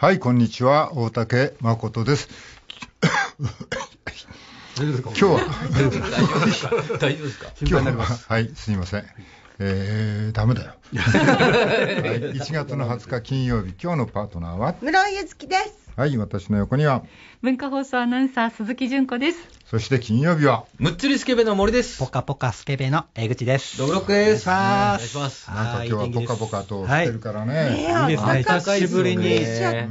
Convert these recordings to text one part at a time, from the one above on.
はい、こんにちは。大竹誠です。今日は大丈夫ですか今日は、はい、すみません。えー、ダメだよ、はい、1月の20日金曜日今日のパートナーは室井ゆきですはい私の横には文化放送アナウンサー鈴木純子ですそして金曜日は、むっつりスケベの森です。ぽかぽかスケベの江口です。どぶろくです。お願いします。なんか今日はぽかぽかとしてるからね。いいですね。久しぶりに。気持ちいいです。まあ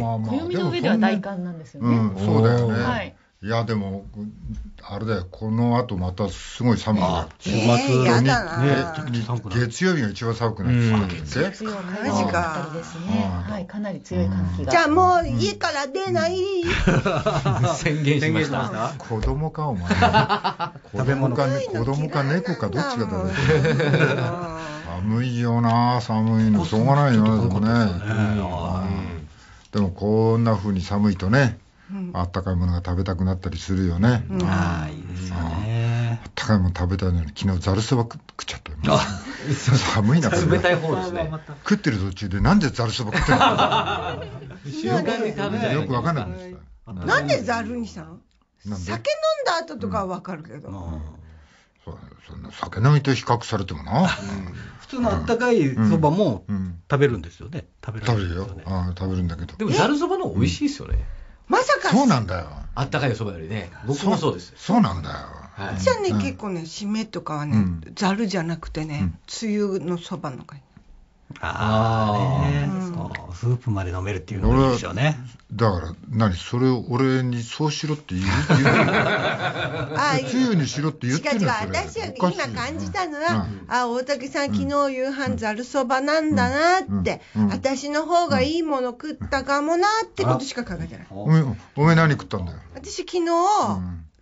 まあまあ。暦の上では大寒なんですよね。うん、そうだよね。はい。いやでもあれだよこの後またすごい寒くなる週末、えー、ね月曜日が一番寒くなる月曜日かですねはいかなり強い寒気がじゃあもう家から出ない宣言しました 子供かお前 子供か子供か猫かどっちかだろ寒いよな寒いのしょうがないよねでもね、でもこんな風に寒いとねあったかいものが食べたくなったりするよね。ああ、いいですね。あったかいもの食べたいのに、昨日ざるそば食っちゃったあ寒いな。冷たい方ですね。食ってる途中で、なんでざるそば食ってるの よくわかんないですなんでざるにしたの酒飲んだ後とかはわかるけど。うそんな酒飲みと比較されてもな、普通のあったかいそばも食べるんですよね、食べるよ、食べるんだけどでもざるそばの美味しいですよね、まさかそうなんだよあったかいお蕎麦よりね僕もそうですそうなんだよはい、じゃあね、うん結構ね締めとかはねざる、じゃなくてね、梅雨のそばのかああ、ね、そうスープまで飲めるっていうのですよねだから何それを俺にそうしろって言う言うあ自由にしろって言ってる違う違う私は今感じたのは、うん、あ大竹さん、昨日夕飯ざるそばなんだなって、うん、私の方がいいもの食ったかもなってことしか考えてないおめおめ何食ったんだよ私昨日、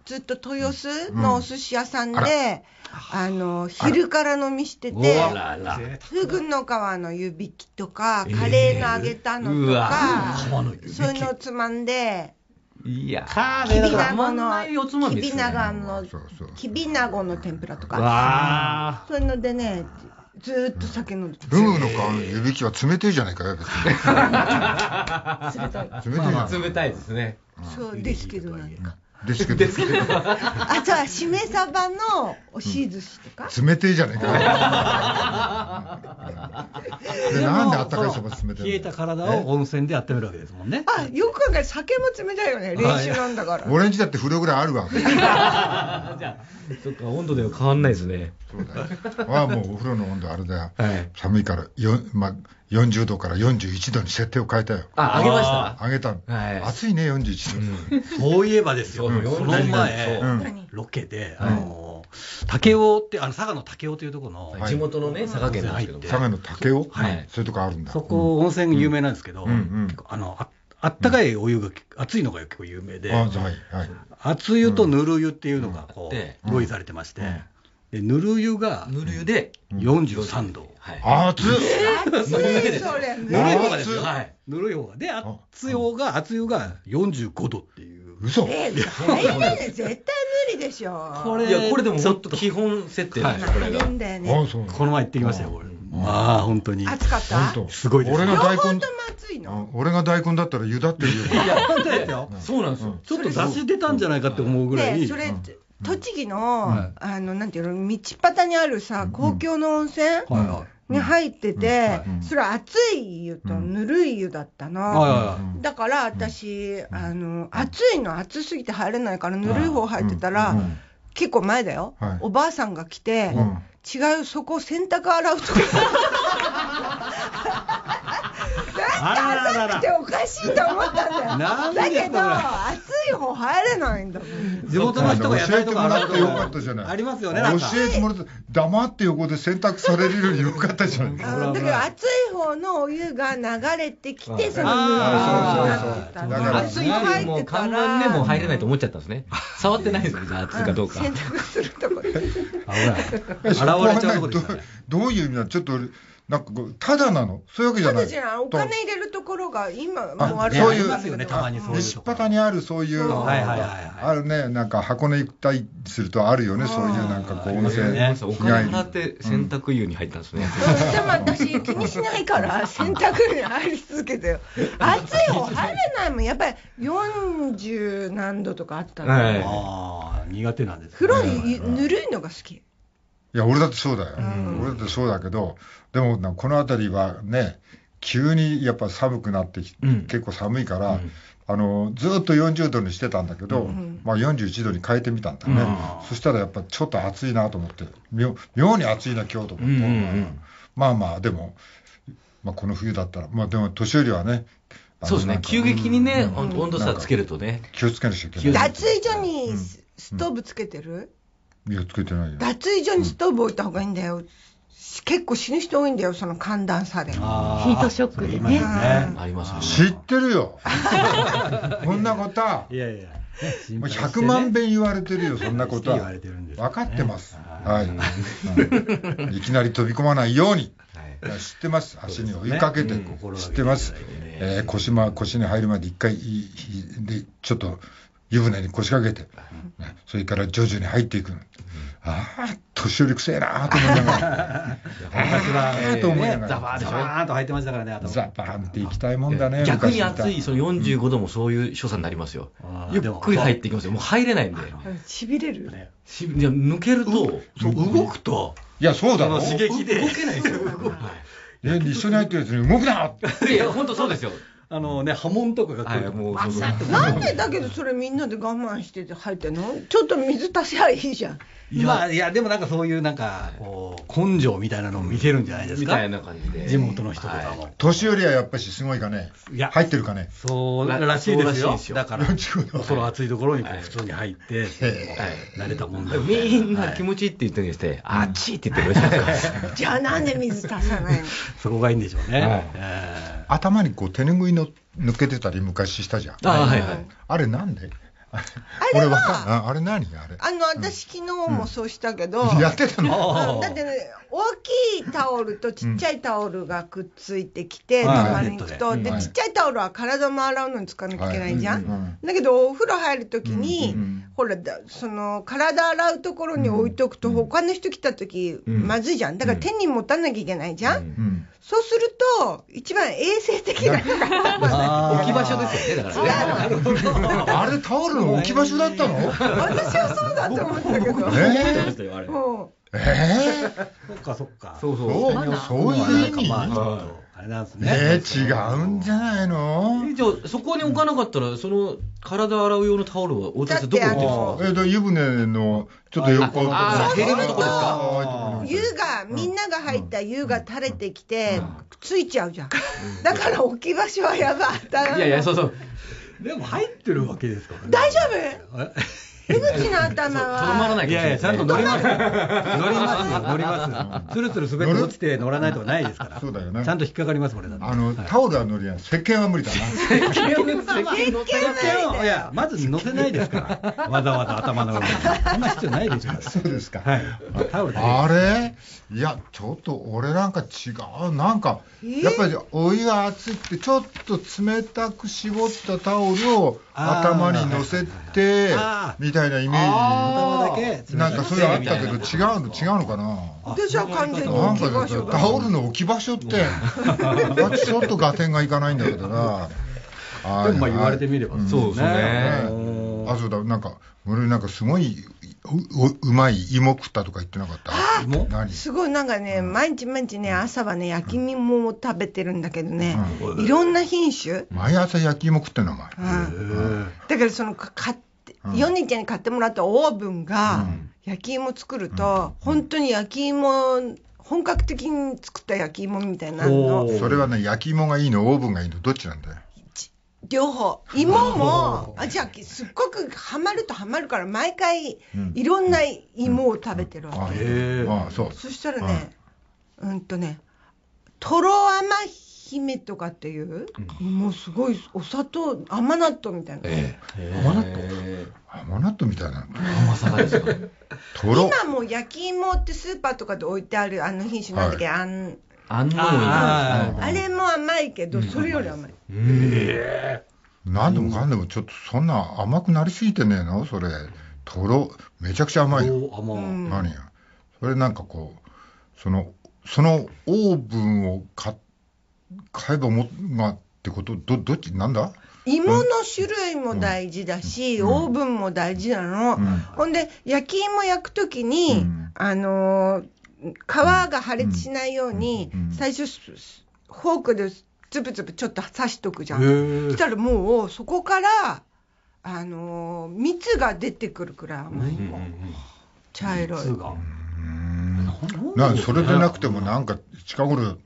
ずっと豊洲のお寿司屋さんで、あの昼から飲みしててふぐの皮の湯引きとかカレーの揚げたのとか、えー、そういうのをつまんで。いやきびなごの、きびなごの、きびなごの天ぷらとか。わそういうのでね、ずっと酒飲んでた。ルーの皮の湯引きは冷てえじゃないかよ、別に。冷たい。冷たいですね。そうですけど、なんか。ですけど。すけど。あ、じゃしめ鯖のおし寿司とか、うん、冷てえじゃねえか。で、なんであったかいそば冷て冷えた体を温泉で温めるわけですもんね。あ、よく考え酒も冷たいよね。練習なんだから。俺んちだって風呂ぐらいあるわ。じゃあ、そっか、温度では変わんないですね。そうだよ。あもうお風呂の温度あれだよ。はい、寒いから、よ、まあ、40度から41度に設定を変えたよ。あ、上げました上げたはい、暑いね、41度。そういえばですよ、この前、ロケで、あの、竹雄って、あの、佐賀の竹雄というところの、はい、地元のね、佐賀県入って。佐賀の竹雄はい。そういうとこあるんだ。そこ、温泉有名なんですけど、結構、あの、あったかいお湯が、熱いのが結構有名で、いい、は熱湯とぬる湯っていうのがこう、用意されてまして、ぬる湯がぬる湯で四十三度、はい、熱っ、熱いぬる湯でぬるい方がですはい、ぬるい方がで熱い方が熱湯が四十五度っていう嘘えー、最低で絶対無理でしょこれいやこれでもちょっと基本設定なです、これが、この前行ってきましたよこれまあ本当に暑かったすごいです俺が大根俺が大根だったら湯だってるよいや本当ですよそうなんですよ、ちょっと出汁出たんじゃないかって思うぐらいそれ、うん栃木の、はいあのなんていうの道端にあるさ公共の温泉、はいはいに入ってて、それは熱い湯とぬるい湯だったの、だから私、あの熱いの熱すぎて入れないからぬるい方入ってたら、結構前だよ、おばあさんが来て、違う、そこ洗濯洗うとか。なんで浅くておかしいと思ったんだよ。なんだけど、暑い方入れないんだ地元の人が教えてもらってよかったじゃない。ありますよね。教えてもらって、黙って横で洗濯されるよりよかったじゃない。だけど、暑い方のお湯が流れてきて、その。ああ、そうそうだから、暑い方もう関連でも入れないと思っちゃったんですね。触ってないですね、じゃ暑いかどうか。洗濯するとこ。危な洗嫌われちゃうとですねど。どういう意味なのちょっとなんかただなのそういうわけじゃない。ただじゃお金入れるところが今もうあるそういうますよねたまにそういう。端にあるそういうはいあるねなんか箱根行ったりするとあるよねそういうなんかこう温泉お金払って洗濯湯に入ったんですね。でも私気にしないから 洗濯湯に入り続けてよ。暑いよ入れないもんやっぱり四十何度とかあったの。ああ苦手なんです。風呂にぬるいのが好き。いや、俺だってそうだよ。うん、俺だってそうだけど、でも、この辺りはね、急にやっぱ寒くなってき、うん、結構寒いから、あのずっと40度にしてたんだけど、うん、まあ、41度に変えてみたんだね、うん、そしたらやっぱちょっと暑いなと思って妙に暑いな今日と思って、うんうん、まあまあでも、まあ、この冬だったらまあでも年寄りはねそうですね急激にね、温度差つけるとね気をつけなきゃいけない脱衣所にストーブつけてる、いや、つけてないよ。脱衣所にストーブ置いた方がいいんだよ。結構死ぬ人多いんだよ、その寒暖差で。ヒートショックでね。ありますね。知ってるよ。こんなことは。いやいや。もう100万遍言われてるよ、そんなことは。分かってます。はい。いきなり飛び込まないように。知ってます。足に追いかけて、知ってます。え腰、腰に入るまで一回、で、ちょっと、湯船に腰掛けて、ね、それから徐々に入っていく、うん、ああ年寄りくせえなあと思いながら私は、えー、と思いながら、ね、ザバーでバーンと入ってましたからねザバーンっていきたいもんだね逆に暑いその45度もそういう所作になりますよ、ゆっくり入っていきますよもう入れないんでしびれるねしいや抜けると動くといやそうだろ刺激で動けないですよ、はい、一緒に入ってるやつに動くなっていや本当そうですよあのね、波紋とかが来ると、もう、はい、なんでだけど、それみんなで我慢してて入ってんのちょっと水足しゃいいじゃん。いや、いやでもなんかそういうなんかこう根性みたいなのを見せるんじゃないですか、みたいな感じで地元の人とかも、はい、年寄りはやっぱりすごいかねいや入ってるかねそうらしいですよだからその暑いところにう普通に入って、はい、慣れたもんだ、みんな気持ちいいって言ってるにして、あっちって言ってるらしい じゃあなんで水足さないの そこがいいんでしょうね、はい、えー頭にこう手ぬぐいの抜けてたり昔したじゃん。あ,、はいはい、あれなんであれは、あれ何あれ。あの、私昨日もそうしたけど。やってたのだってね、大きいタオルとちっちゃいタオルがくっついてきて、たまに行くと。で、ちっちゃいタオルは体も洗うのに使わなきゃいけないじゃん。だけど、お風呂入るときに、ほら、その、体洗うところに置いとくと、他の人来たとき、まずいじゃん。だから手に持たなきゃいけないじゃん。そうすると、一番衛生的な 置き場所ですよね、だからね。あれ、タオルの置き場所だったの私はそうだと思ったけど。えー、えそっかそっか。そうそう。そういう意味。なんすね。ね違うんじゃないのじゃあ、そこに置かなかったら、その体洗う用のタオルは大谷さん、どこ置いてるんですかえ湯船のちょっと横のところのとこですか湯が、みんなが入った湯が垂れてきて、ついちゃうじゃん。だから置き場所はやばい。いやいや、そうそう。でも入ってるわけですから、ね、大丈夫江口の頭は。とまらないいやいや、ちゃんと乗りますよ。乗りますよ、乗りますつるつる滑って落ちて乗らないとかないですから。そうだよね。ちゃんと引っかかります、これあの、タオルは乗りやん。石鹸は無理だな。石鹸はいや、まず乗せないですから。わざわざ頭の上に。あんま必要ないでしょ。そうですか。はい。タオルあれいや、ちょっと俺なんか違う。なんか、やっぱりお湯が熱くて、ちょっと冷たく絞ったタオルを、頭に乗せてみたいなイメージなんかそういうのあったけど違うの違うのかな私は完全になんかタオルの置き場所って ちょっと合点がいかないんだけどなでもまあ言われてみればそうですね、うん、あそうだなんか俺なんかすごいうまい芋食ったとか言ってなかったすごいなんかね、うん、毎日毎日ね朝はね焼き芋を食べてるんだけどね、うん、いろんな品種毎朝焼き芋食ってんのお前、だからその買ってヨネちゃんに買ってもらったオーブンが焼き芋作ると、うん、本当に焼き芋本格的に作った焼き芋みたいなのそれはね焼き芋がいいのオーブンがいいのどっちなんだよ両方 芋も あじゃあすっごくハマるとハマるから毎回いろんな芋を食べてるわけ、あそうそしたらね、うんとねとろ甘姫とかっていう、もうすごいお砂糖甘納豆みたいな、え甘納豆甘納豆みたいな甘さがですか 今も焼き芋ってスーパーとかで置いてあるあの品種なんだっけ、はい、あんあ納あれも甘いけど、それより甘い。ええー。何でもかんでも、ちょっとそんな甘くなりすぎてねえのそれ。とろ、めちゃくちゃ甘いよ。甘い。何や。それなんかこう、その、そのオーブンを買買えばも、まあ、ってこと、ど、どっち、なんだ芋の種類も大事だし、うん、オーブンも大事なの、うん、ほんで焼き芋焼くときに、うん、あのー、皮が破裂しないように、最初、フォークでつぶつぶちょっと刺しとくじゃん。そしたらもう、そこから、あのー、蜜が出てくるくらい甘いの。茶色い。なそれでなくてもなんか近頃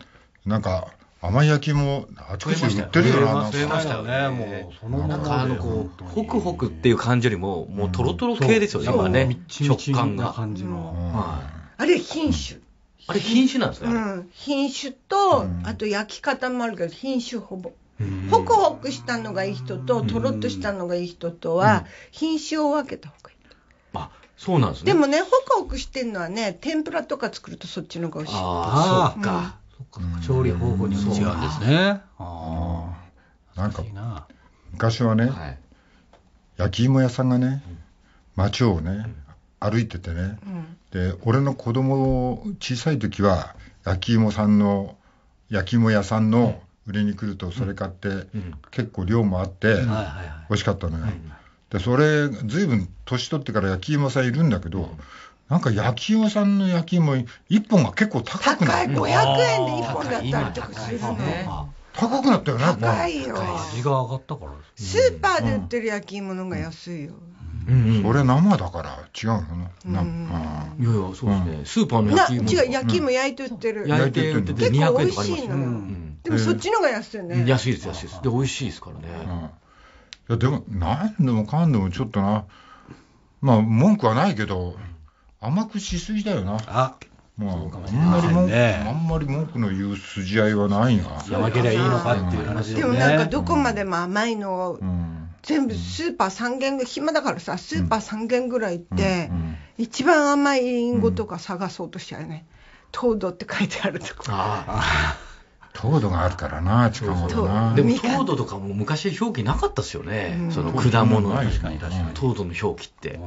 なんか甘い焼きもあちこち売ってるよな増えましたよねもうそのなんかあのこうホクホクっていう感じよりももうとろとろ系ですよね今ね食感が感じの、はいあれ品種。あれ品種なんですね。うん、品種と、あと焼き方もあるけど、品種ほぼ。ホクホクしたのがいい人と、とろっとしたのがいい人とは、品種を分けた方がいい。あ、そうなんですね。でもね、ホクホクしてるのはね、天ぷらとか作るとそっちのが美味しい。ああ、そっか。調理方法に違うんですね。ああ。なんか、昔はね、焼き芋屋さんがね、町をね、歩いててね、うん、で俺の子供小さい時は焼き芋さんの焼き芋屋さんの売りに来るとそれ買って、うん結構量もあって美味しかったのよ。でそれ随分年取ってから焼き芋さんいるんだけど、なんか焼き芋さんの焼き芋1本が結構高くなったい500円で1本だったりとかするのね高くなったよね高いよ味が上がったからスーパーで売ってる焼き芋のが安いよ、うんうんそれ生だから違うのな、いやいやそうですね、スーパーの焼き芋違う焼き芋焼いて売ってる、焼いて売ってて200円とかあります結構美味しいの、でもそっちのが安いよね、安いです安いですで美味しいですからね、いやでも何でもかんでもちょっとなまあ文句はないけど甘くしすぎだよなあまあ、あんまり文句、あんまり文句の言う筋合いはないな。やばけりゃいいのかっていう話で、もなんかどこまでも甘いのを、うん全部スーパー3軒ぐらい、暇だからさ、スーパー3軒ぐらい行って、一番甘いリンゴとか探そうとしちゃうね。糖度って書いてあるとこ。糖度があるからな、近頃な。でも糖度とかも昔表記なかったですよね、うん、その果物に。確かに確かに。糖度の表記って。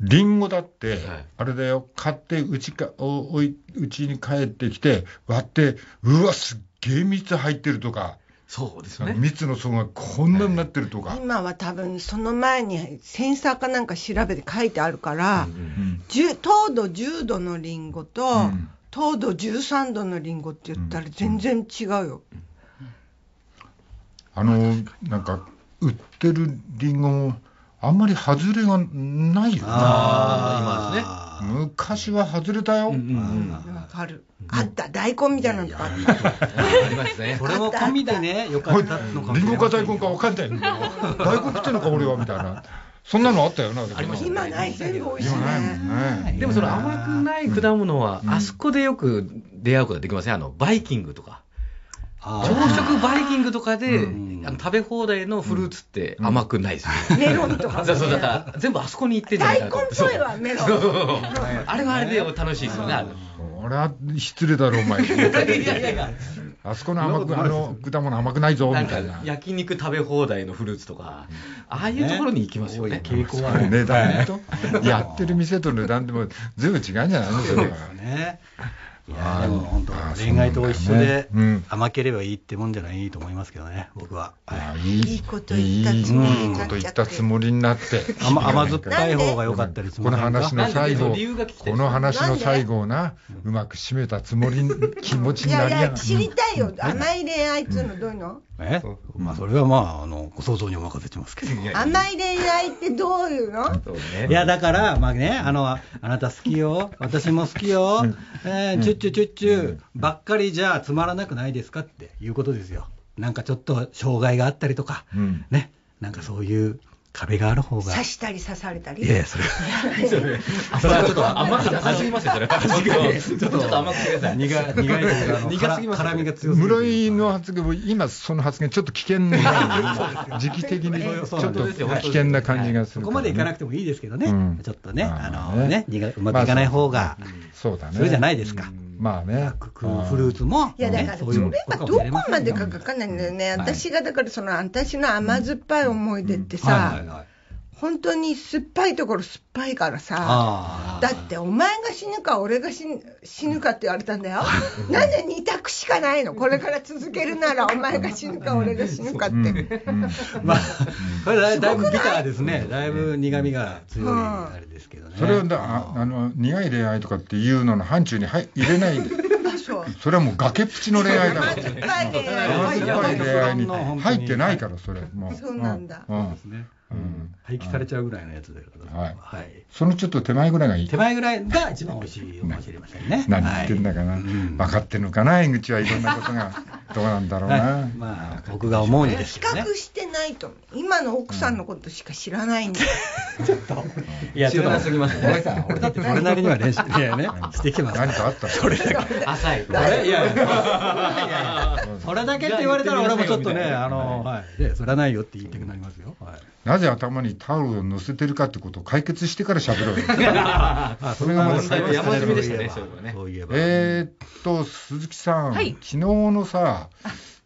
りんごだって、あれだよ、買ってうちか、おおいうちに帰ってきて、割って、うわ、すっげえ蜜入ってるとか、そうですね。蜜の層がこんなになってるとか。今は多分その前にセンサーかなんか調べて書いてあるから、うんうん、糖度10度のリンゴと、糖度13度のリンゴって言ったら全然違うよ。あの、なんか、売ってるリンゴも、あんまり外れがないよね。ああ、ますね。昔は外れたよ。わ、うんかる。あった、大根みたいなのあった。ありますね。そ れも込みでね、よかったのかも。リンか大根か分かんない大根食ってんのか俺はみたいな。そんなのあったよな、今ない、全部美味しいね。でもその甘くない果物は、あそこでよく出会うことができません、あのバイキングとか。朝食バイキングとかで、食べ放題のフルーツって甘くないですメロンとか、そうそうだから全部あそこに行ってんじゃない大根っぽいわメロンあれはあれで楽しいですよねは失礼だろお前いやいやいやあそこの甘くあの果物甘くないぞみたいな焼肉食べ放題のフルーツとか、ああいうところに行きますよね傾向はやってる店と値段でも全部違うんじゃないのそれはねいやでも本当、恋愛と一緒で、甘ければいいってもんじゃないと思いますけどね、僕は。いいこと言ったつもりになって、甘酸っぱい方が良かったりこの話の最後、この話の最後な、うまく締めたつもり、気持ちになりや知りたいよ、甘い恋愛ってうの、どういうのえまあそれはまああのご想像にお任せしますけど甘い恋愛ってどういうのいやだからまあねあのあなた好きよ私も好きよ、えー、チュッチュチュッチュばっかりじゃつまらなくないですかっていうことですよなんかちょっと障害があったりとか、ねなんかそういう壁がある方が。刺したり刺されたり。いやそれは。それはちょっと甘くなさすぎますよ、ねちょっと甘くしてください。苦い、苦苦すぎます。辛みが強すぎ室井の発言、今その発言、ちょっと危険な、時期的にちょっと危険な感じがする。そこまでいかなくてもいいですけどね。ちょっとね、あのね、うまくいかない方が、そうだね。それじゃないですか。まあね。フルーツも。いや、だから、それがどこまでかかかんないんだよね。私が、だから、その、私の甘酸っぱい思い出ってさ、本当に酸っぱいところ酸っぱいからさだってお前が死ぬか俺が死ぬかって言われたんだよ なんで2択しかないのこれから続けるならお前が死ぬか俺が死ぬかってうん、まあこれだいぶビターですねだいぶ苦みが強いあれですけどね、それをだあの苦い恋愛とかっていうのの範疇に入れないそれはもう崖っぷちの恋愛だから甘酸っぱい恋愛に入ってないからそれもうそうなんだ、うでうんうん、廃棄されちゃうぐらいのやつだけど、はいはい、そのちょっと手前ぐらいがいい手前ぐらいが一番美味しいかもしれませんね 何言ってんだかな、はい、分かってんのかな江口はいろんなことがどうなんだろうな、まあ僕が思うにですけど、ね、比較してないと今の奥さんのことしか知らないんで、う ん、ちょっといやなすぎますね俺だって俺なりには練習いやねしてきます何かあったそれだけ浅いいやそれだけって言われたら俺もちょっとねあのはいでそれはないよって言いたくなりますよはいなぜ頭にタオルを乗せてるかってことを解決してから喋ろう それがまだ解決したね、それえっと、鈴木さん、昨日のさ、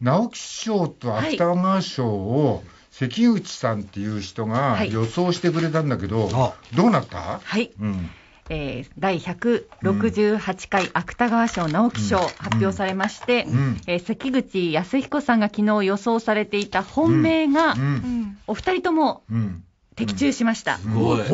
直木賞と芥川賞を、関口さんっていう人が予想してくれたんだけど、どうなったはい、うんえー、第168回芥川賞直木賞発表されまして、うんうん、えー、関口康彦さんが昨日予想されていた本命が、お二人とも的中しました。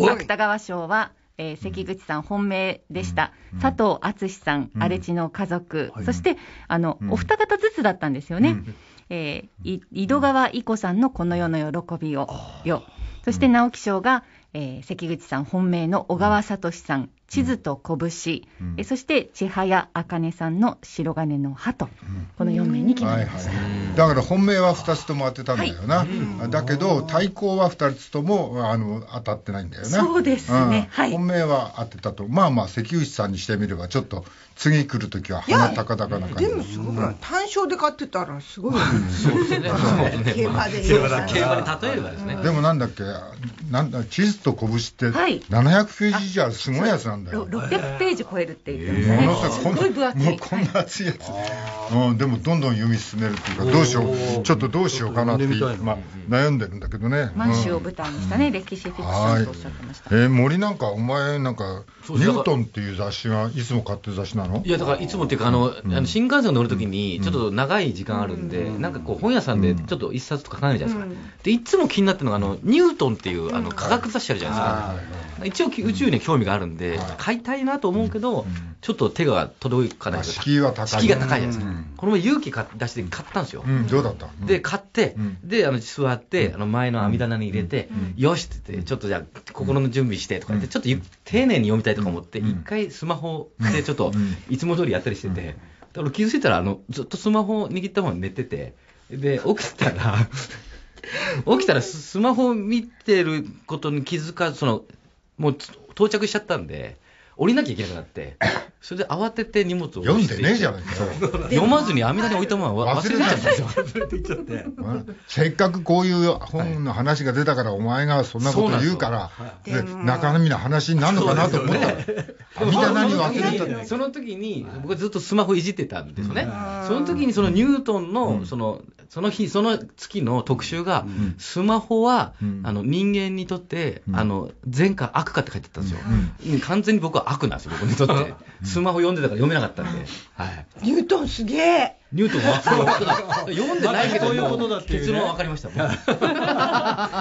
芥川賞はえー、関口さん本命でした、うん、佐藤敦さん、荒地の家族、はい、そしてあの、うん、お二方ずつだったんですよね、うん、えー、井戸川以子さんの「この世の喜びを」よそして直木賞が、えー、関口さん本命の小川聡さん、地図と拳、うん、そして千早茜さんの白金の歯と、この4名に決まりました、はいはい、だから本命は2つとも当てたんだよな、はい、だけど対抗は2つともあの当たってないんだよねそうですね、うん、本命は当てたとまあまあ関口さんにしてみればちょっと次来る時は鼻高々な感じでもすごくない、単勝で買ってたらすごい、そうですね競馬で競馬で例えばですねでもなんだっけなんだ地図と拳って700ページじゃすごいやつなんだなんだよ600ページ超えるっていう、てましたね、えー、すごい分厚いもうこんな厚いやつ、はい、うん、でもどんどん読み進めるっていうかどうしようちょっとどうしようかなってまあ、悩んでるんだけどね、満州を舞台にしたね、うん、歴史フィクションとおっしゃってました、えー、森なんかお前なんかニュートンっていう雑誌はいつも買ってる雑誌なのいやだからいつもっていうかあの、あの新幹線乗るときにちょっと長い時間あるんで、なんかこう本屋さんでちょっと一冊とか書かないじゃないですか、でいつも気になってるのがあのニュートンっていうあの科学雑誌あるじゃないですか、一応宇宙に興味があるんで、買いたいなと思うけど、ちょっと手が届かない、まあ、敷居は高い敷居が高いじゃないですか、この前勇気出して買ったんですよ、どうだったで買って、であの座って、あの前の網棚に入れて、よしって言ってちょっとじゃあ心の準備してとか言ってちょっと丁寧に読みたいとか思って一回スマホでちょっといつも通りやったりしてて、だから気づいたらあのずっとスマホを握ったまま寝ててで起きたら 起きたらスマホ見てることに気づかそのもう到着しちゃったんで降りなきゃいけなくなって、それで慌てて荷物を読んでねえじゃないか読まずに網棚に置いたものは忘れちゃったんですよ、忘れていっちゃって、せっかくこういう本の話が出たから、お前がそんなこと言うから、中身の話になるのかなと思ったら、忘れたその時に、僕はずっとスマホいじってたんですね、その時にそのニュートンのそのその日、その月の特集が、スマホはあの人間にとってあの善か悪かって書いてあったんですよ。完全に僕は悪なんですよ、僕にとって。スマホ読んでたから読めなかったんで。はい、ニュートンすげえニュートンは読んでないけど、そういうことだって結論わかりました、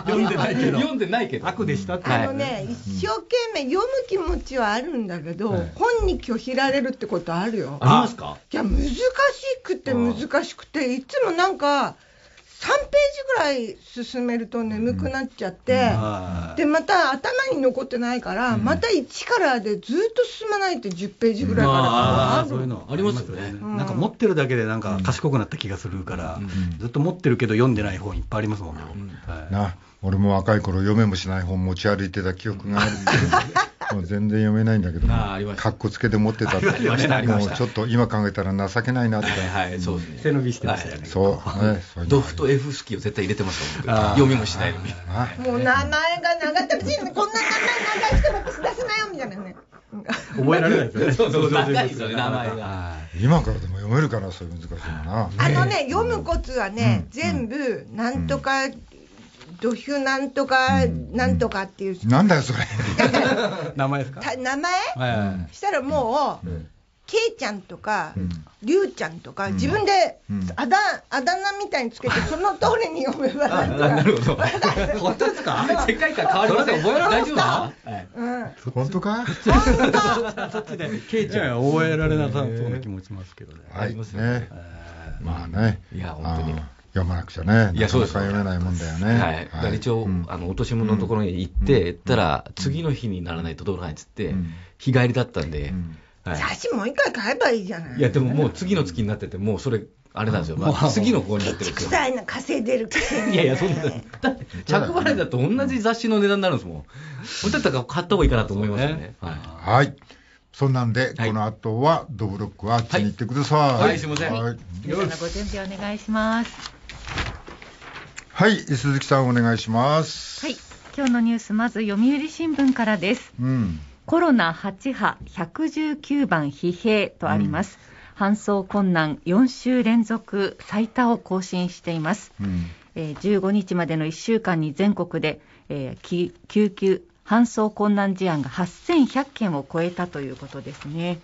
読んでないけど。読んでないけど。悪でしたって。あのね、一生懸命読む気持ちはあるんだけど、本に拒否られるってことあるよ。ありますかいや、難しくて難しくて、いつもなんか、3ページぐらい進めると眠くなっちゃって、うん、でまた頭に残ってないから、うん、また1からでずっと進まないって10ページぐらいから、あ、そういうのありますよね、うん、なんか持ってるだけでなんか賢くなった気がするから、ずっと持ってるけど読んでない本いっぱいありますもんね、はい、な俺も若い頃読めもしない本持ち歩いてた記憶がある もう全然読めないんだけど、かっこつけて持ってたって、もうちょっと今考えたら情けないなって、そう背伸びしてましたよね、そうドフと F スキーを絶対入れてます読みもしないのに、もう名前が長ったこんな長い人出なよみたいなね。覚えられないですよね。今からでも読めるかそ難しいな。あのね、読むコツはね、全部、なんとかドヒュなんとか、なんとかっていう、なんだよ、それ。名前ですか名前、はい、したらもう、けいちゃんとか、りゅうちゃんとか、自分であだ,、あだ名みたいにつけて、その通りに読めばなんとか。なるほど。本当ですか世界観変わりません。覚えられないますか本当か本当そっちけいちゃんは覚えられなさそうな気持ちますけどね。ありますね。えまあね。いや、本当に。読まなくちゃね、いやそうです読めないもんだよね。はい、はい、一応、うん、あの落とし物のところに行って、行ったら、次の日にならないと取らないっつって、日帰りだったんで、はい、写真もう一回買えばいいじゃない。いや、でももう次の月になってて、もうそれ、あれなんですよ、まあ、次の子になってるんですよ。臭稼いでるくせに。いやいや、そんな、だって、着払いだと同じ雑誌の値段になるんですもん。だったら買った方がいいかなと思いますよね。はい。はいそんなんで、はい、この後はドブロックはあっちに行ってください。はい、はい、すみません。はい、皆さんご準備お願いします。はい、鈴木さんお願いします。はい、今日のニュースまず読売新聞からです。うん、コロナ8波119番疲弊とあります。うん、搬送困難4週連続最多を更新しています。うんえー、15日までの1週間に全国で、えー、救急搬送困難事案が8100件を超えたということですね。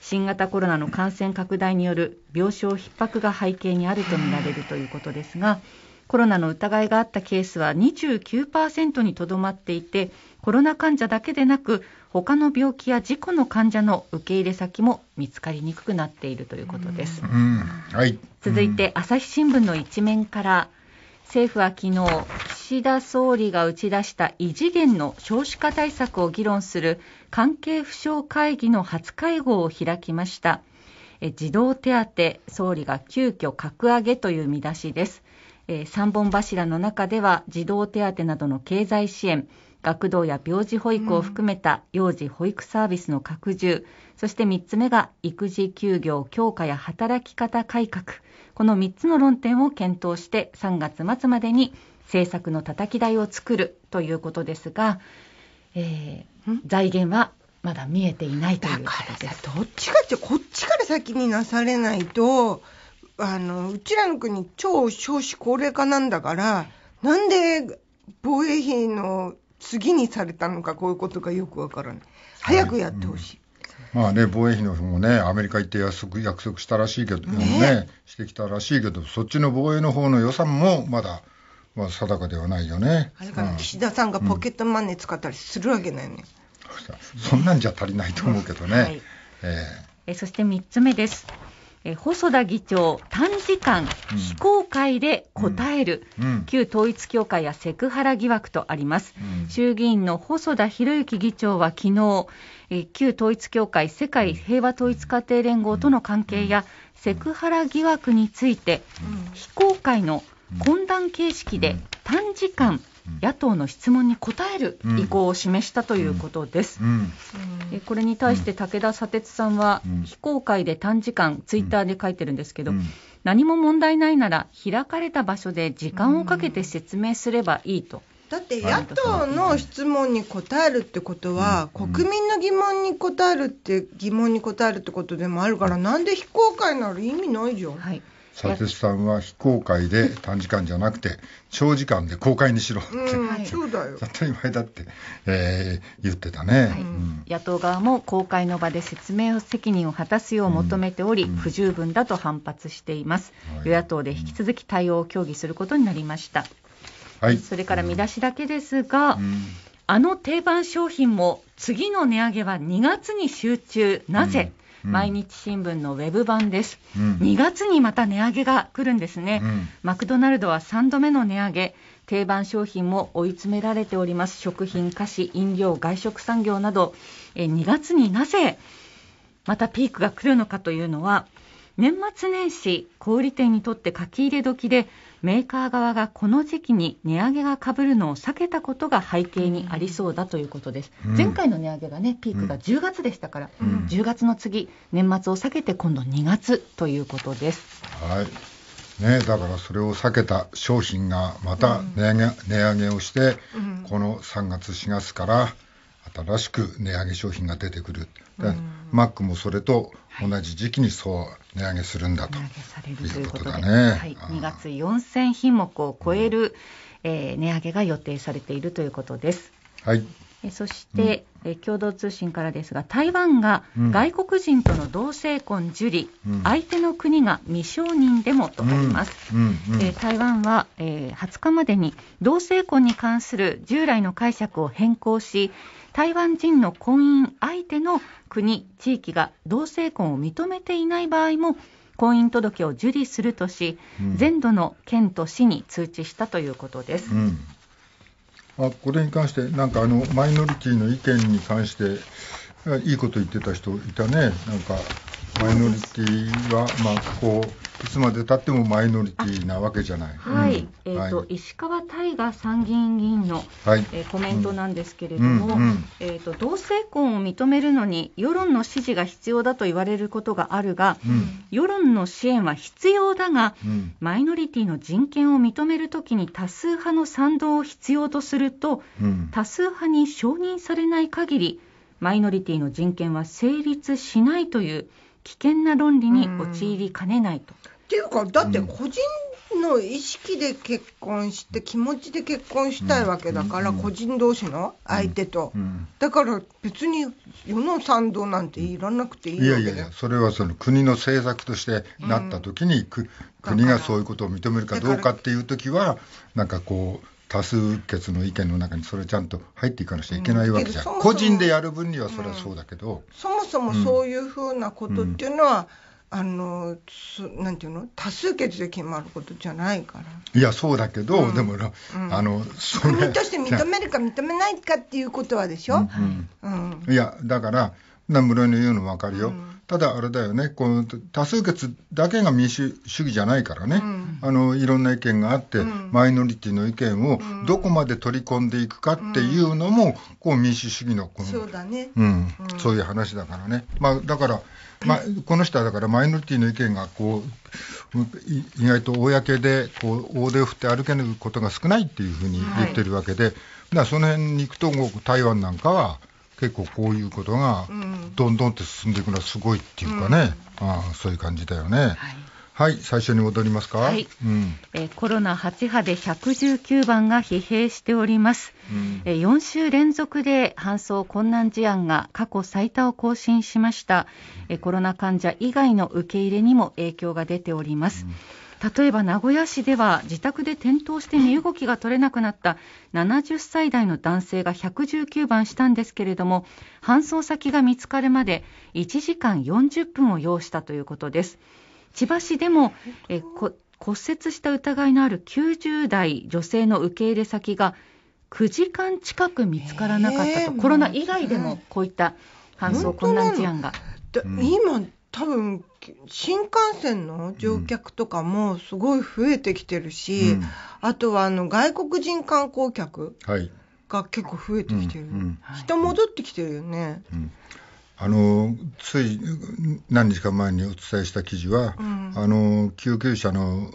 新型コロナの感染拡大による病床逼迫が背景にあるとみられるということですが、コロナの疑いがあったケースは29%にとどまっていて、コロナ患者だけでなく、他の病気や事故の患者の受け入れ先も見つかりにくくなっているということです。うんうん、はい、続いて、朝日新聞の一面から、政府は昨日岸田総理が打ち出した異次元の少子化対策を議論する関係府省会議の初会合を開きました児童手当総理が急遽格上げという見出しです3本柱の中では児童手当などの経済支援学童や病児保育を含めた幼児保育サービスの拡充、うん、そして3つ目が育児休業強化や働き方改革この3つの論点を検討して3月末までに政策のたたき台を作るということですが、えー、財源はまだ見えていないということです。どっちかってこっちから先になされないとあのうちらの国超少子高齢化なんだからなんで防衛費の次にされたのかこういうことがよくわからない早くやってほしい。まあね、防衛費のもね、アメリカ行って約束約束したらしいけど、ね、ね、してきたらしいけど、そっちの防衛の方の予算もまだ、まあ、定かではないよね。だから岸田さんがポケットマネー使ったりするわけないね、うん。そんなんじゃ足りないと思うけどね。はい、えー、えそして3つ目です。え細田議長、短時間、非公開で答える、うん旧統一教会やセクハラ疑惑とあります、うん、衆議院の細田博之議長は昨日旧統一教会世界平和統一家庭連合との関係やセクハラ疑惑について非公開の懇談形式で短時間野党の質問に答える意向を示したということです。うんうん、これに対して武田砂鉄さんは、非公開で短時間、ツイッターで書いてるんですけど、うん、何も問題ないなら、開かれた場所で時間をかけて説明すればいいと。だって野党の質問に答えるってことは、国民の疑問に答えるって疑問に答えるってことでもあるから、なんで非公開なら意味ないじゃん。はい佐藤さんは非公開で短時間じゃなくて長時間で公開にしろって、うん、そうだよ当たり前だって、えー、言ってたね、はいうん、野党側も公開の場で説明責任を果たすよう求めており、うん、不十分だと反発しています、与野党で引き続き対応を協議することになりました。はい、それから見出しだけですが、うん、あの定番商品も次の値上げは2月に集中、なぜ、うん、毎日新聞のウェブ版です、うん、2月にまた値上げが来るんですね、マクドナルドは3度目の値上げ、定番商品も追い詰められております、食品、菓子、飲料、外食産業など、え2月になぜまたピークが来るのかというのは、年末年始、小売店にとって書き入れ時で、メーカー側がこの時期に値上げがかぶるのを避けたことが背景にありそうだということです。うん、前回の値上げがね、ピークが10月でしたから、うん、10月の次、年末を避けて今度2月ということです。はいね、だからそれを避けた商品がまた値上げうん、値上げをして、この3月、4月から新しく値上げ商品が出てくる、マックもそれと同じ時期にそう値上げするんだということだね。はい、2月4000品目を超える、うん、えー、値上げが予定されているということです。はい。えそして、え共同通信からですが、台湾が外国人との同性婚受理、うん、相手の国が未承認でもとあります。台湾は、え20日までに同性婚に関する従来の解釈を変更し、台湾人の婚姻相手の国、地域が同性婚を認めていない場合も、婚姻届を受理するとし、全土の県と市に通知したということです。うんあこれに関して、なんかあのマイノリティの意見に関して、いいこと言ってた人いたね、なんかマイノリティはまあこういつまでたってもマイノリティなわけじゃない。はい、うん、えっ、ー、と、はい、石川大我参議院議員の、はいえー、コメントなんですけれども、うんうん、えっ、ー、と同性婚を認めるのに世論の支持が必要だと言われることがあるが、世論の支援は必要だが、マイノリティの人権を認めるときに多数派の賛同を必要とすると、多数派に承認されない限り、マイノリティの人権は成立しないという。危険な論理に陥りかねないと。っていうかだって個人の意識で結婚して気持ちで結婚したいわけだから、個人同士の相手と、だから別に世の賛同なんていらなくていいわけだいやいやそれはその国の政策としてなった時に、国がそういうことを認めるかどうかっていう時はなんかこう。多数決の意見の中にそれちゃんと入っていかなきゃいけないわけじゃん、うん、個人でやる分にはそれはそうだけど、うん、そもそもそういうふうなことっていうのは、うん、あのなんていうの多数決で決まることじゃないからいやそうだけど、でも、あのそれ国として認めるか認めないかっていうことはでしょ、うんいやだから村の言うの分かるよ、ただあれだよね、この多数決だけが民主主義じゃないからね、うん、あのいろんな意見があって、うん、マイノリティの意見をどこまで取り込んでいくかっていうのも、うん、こう民主主義のこのそうだね、うんそういう話だからね。まあ、だから、まあ、この人はだからマイノリティの意見がこう意外と公でこう大手を振って歩けることが少ないっていうふうに言ってるわけで、はい、だその辺に行くと台湾なんかは。結構こういうことがどんどんって進んでいくのはすごいっていうかね、うん、あそういう感じだよね。はいはい、最初に戻りますか。コロナ8波で119番が疲弊しております、うん、え4週連続で搬送困難事案が過去最多を更新しました。えコロナ患者以外の受け入れにも影響が出ております。うん例えば名古屋市では自宅で転倒して身動きが取れなくなった70歳代の男性が119番したんですけれども搬送先が見つかるまで1時間40分を要したということです千葉市でもえ骨折した疑いのある90代女性の受け入れ先が9時間近く見つからなかったと、コロナ以外でもこういった搬送困難事案が。今多分新幹線の乗客とかもすごい増えてきてるし、うん、あとはあの外国人観光客が結構増えてきてる、はい人戻ってきてるよね。あのつい何日か前にお伝えした記事は、うん、あの救急車の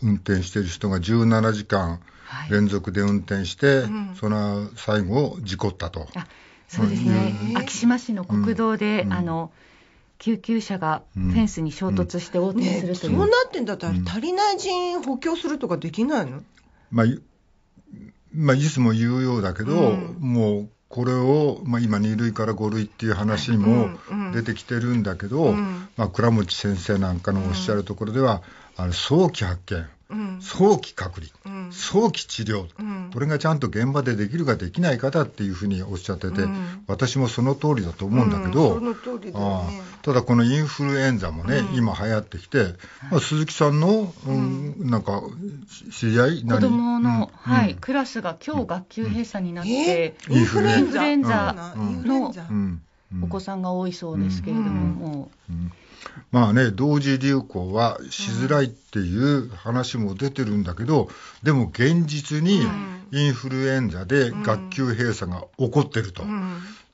運転している人が17時間連続で運転して、はいうん、その最後、事故ったと。そうですね、昭島市の国道で、うん、あの、救急車がフェンスに衝突して横転するという、うんうんね、そうなってんだったら、足りない人員補強するとかできないの、まあまあ、いつも言うようだけど、もうこれを、まあ、今、2類から5類っていう話も出てきてるんだけど、まあ、倉持先生なんかのおっしゃるところでは、あの早期発見。早期隔離、早期治療、これがちゃんと現場でできるかできないかだっていうふうにおっしゃってて、私もその通りだと思うんだけど、あただこのインフルエンザもね、今流行ってきて、まあ、鈴木さんの、うんなんか知り合い子供の、はい、クラスが今日学級閉鎖になって、インフルエンザのお子さんが多いそうですけれども、もう。まあね、同時流行はしづらいっていう話も出てるんだけど、でも現実にインフルエンザで学級閉鎖が起こってると。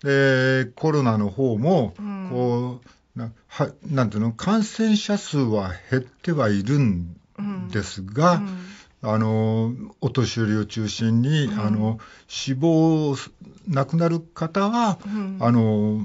で、コロナの方も、こう、なはなんていうの、感染者数は減ってはいるんですが、あのお年寄りを中心に、うん、あの死亡、亡くなる方は、うん、あの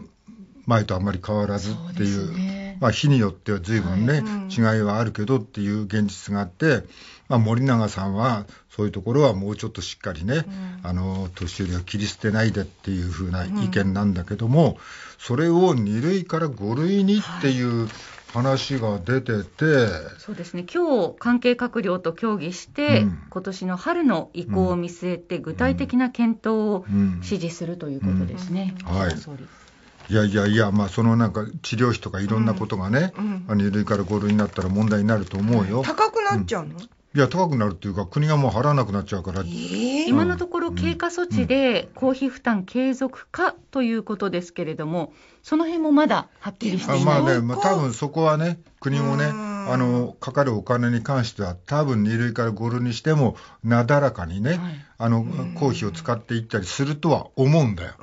前とあまり変わらずっていう。まあ、日によっては随分ね、違いはあるけどっていう現実があって、まあ、森永さんはそういうところはもうちょっとしっかりね、あの年寄りは切り捨てないでっていうふうな意見なんだけども、それを2類から5類にっていう、話が出ててそうですね今日関係閣僚と協議して、うん、今年の春の移行を見据えて、具体的な検討を指示するということですね。はい、総理いやいやいや、まあ、そのなんか治療費とかいろんなことがね、うんうん、あの2類から5類になったら問題になると思うよ。高くなっちゃうの、うんいや、高くなるっていうか、国がもう払わなくなっちゃうから、今のところ、経過措置で公費負担継続かということですけれども、その辺もまだはっきりしていないあまあね、まあ、多分そこはね、国もね、あのかかるお金に関しては、多分2類から5類にしても、なだらかにね、はい、あの公費を使っていったりするとは思うんだよ。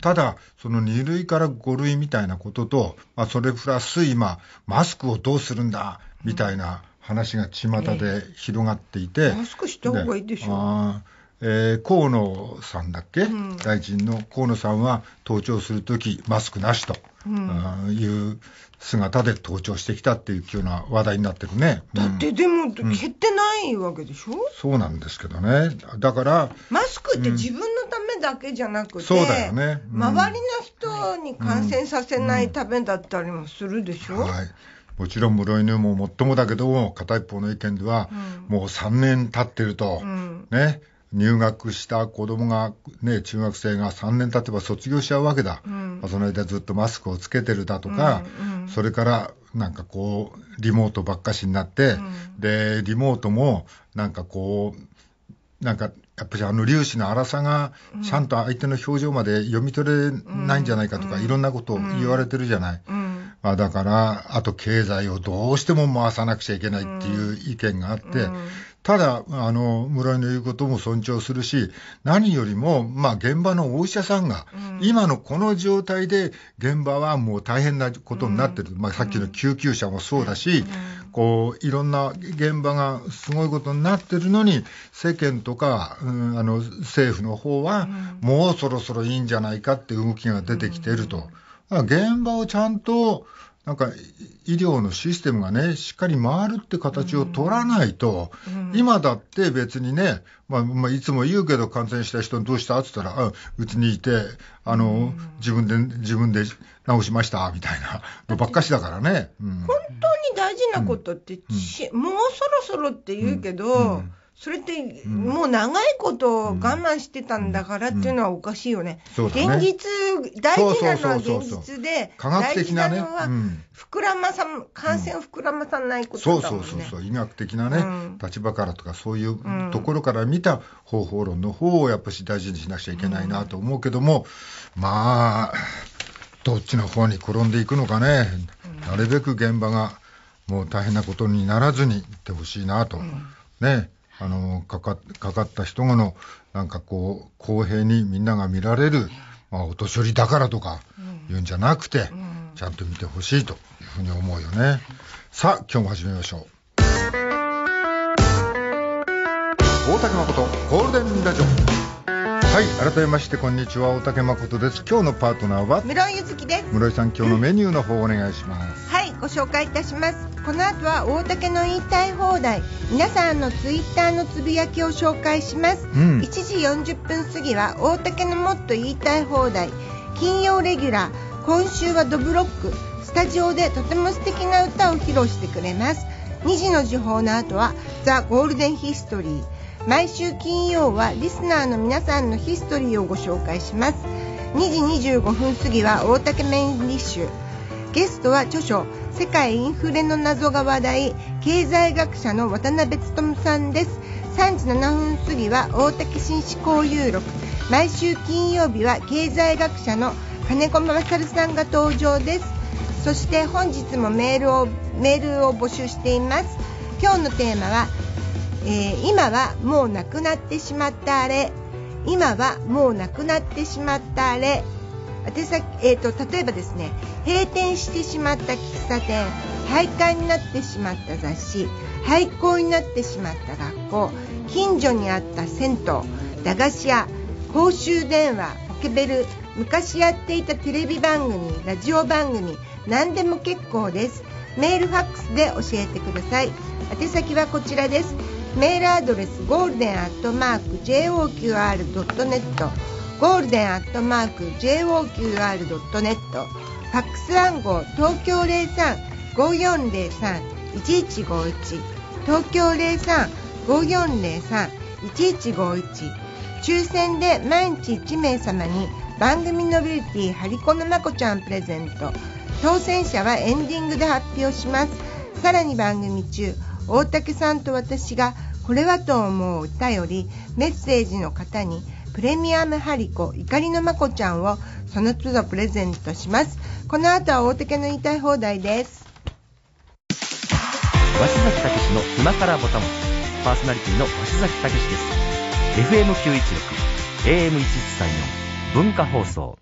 ただ、その2類から5類みたいなことと、まあ、それプラス今、マスクをどうするんだみたいな。話が巷で広がっていて、マスた方がいいでしょえー、河野さんだっけ、うん、大臣の河野さんは登庁するときマスクなしと、いう姿で登庁してきたっていうような話題になってるね、うん、だってでも、減ってないわけでしょそうなんですけどねだからマスクって自分のためだけじゃなくて、そうだよね、周りの人に感染させないためだったりもするでしょ、はいもちろん室井のももっともだけど片一方の意見では、もう3年経ってると、ね、入学した子供が、ね、中学生が3年経てば卒業しちゃうわけだ、うん、その間ずっとマスクをつけてるだとか、うんうん、それからなんかこう、リモートばっかしになって、うん、で、リモートもなんかこう、なんかやっぱりあの粒子の粗さがちゃんと相手の表情まで読み取れないんじゃないかとか、うん、いろんなことを言われてるじゃない。うんまあ、だから、あと経済をどうしても回さなくちゃいけないっていう意見があって、ただ、あの、村井の言うことも尊重するし、何よりも、まあ、現場のお医者さんが、今のこの状態で、現場はもう大変なことになってる。まあ、さっきの救急車もそうだし、こう、いろんな現場がすごいことになってるのに、世間とか、うん、あの、政府の方は、もうそろそろいいんじゃないかって動きが出てきてると。現場をちゃんと、なんか医療のシステムがね、しっかり回るって形を取らないと、うんうん、今だって別にね、まあ、まあ、いつも言うけど感染した人どうしたって言ったら、うちにいて、あの、うん、自分で、自分で治しました、みたいなのばっかしだからね。本当に大事なことって、もうそろそろって言うけど、それって、もう長いこと我慢してたんだからっていうのはおかしいよね。うんうんね、現実、大事なのは現実で、科学的なね、膨らまさん、感染を膨らまさないことだもん、ね、そうそうそうそう、医学的なね、立場からとか、そういうところから見た方法論の方をやっぱし大事にしなくちゃいけないなと思うけども、まあ、どっちの方に転んでいくのかね、なるべく現場がもう大変なことにならずにいってほしいなと。ねあのかかかかった人のなんかこう公平にみんなが見られる、まあ、お年寄りだからとか言うんじゃなくて、うんうん、ちゃんと見てほしいというふうに思うよね。さあ今日も始めましょう。大竹誠ゴールデンラジオはい改めましてこんにちは大竹誠です今日のパートナーは室井ゆずきです室井さん今日のメニューの方お願いします、はいご紹介いたしますこの後は大竹の言いたい放題皆さんのツイッターのつぶやきを紹介します、うん、1時40分過ぎは大竹のもっと言いたい放題金曜レギュラー今週はドブロックスタジオでとても素敵な歌を披露してくれます2時の時報の後はザ・ゴールデンヒストリー毎週金曜はリスナーの皆さんのヒストリーをご紹介します2時25分過ぎは大竹メインディッシュゲストは著書「世界インフレの謎」が話題経済学者の渡辺努さんです3時7分過ぎは大竹紳士交友録毎週金曜日は経済学者の金子勝さんが登場ですそして本日もメールをメールを募集しています今日のテーマは、えー、今はもうなくなってしまったあれ今はもうなくなってしまったあれ宛先、えーと、と例えばですね閉店してしまった喫茶店廃刊になってしまった雑誌廃校になってしまった学校近所にあった銭湯駄菓子屋公衆電話ポケベル昔やっていたテレビ番組ラジオ番組何でも結構ですメールファックスで教えてください宛先はこちらですメールアドレスゴールデンアットマーク JOQR.net ゴールデンアットマーク JOQR.net ファックス暗号東京0354031151東京0354031151抽選で毎日1名様に番組ノビルティハリコのまこちゃんプレゼント当選者はエンディングで発表しますさらに番組中大竹さんと私がこれはと思うお便りメッセージの方に「プレミアムハリコ怒りのまこちゃんをその都度プレゼントしますこの後は大竹の言いたい放題です鷲崎武の「今からボタン」パーソナリティの鷲崎武です FM916 AM1134 文化放送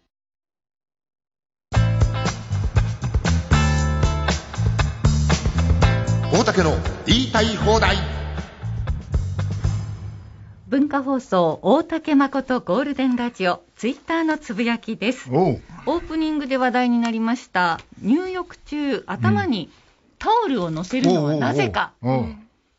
大竹の言いたい放題文化放送大竹誠ゴールデンラジオツイッターのつぶやきですオープニングで話題になりました入浴中頭にタオルを乗せるのはなぜか、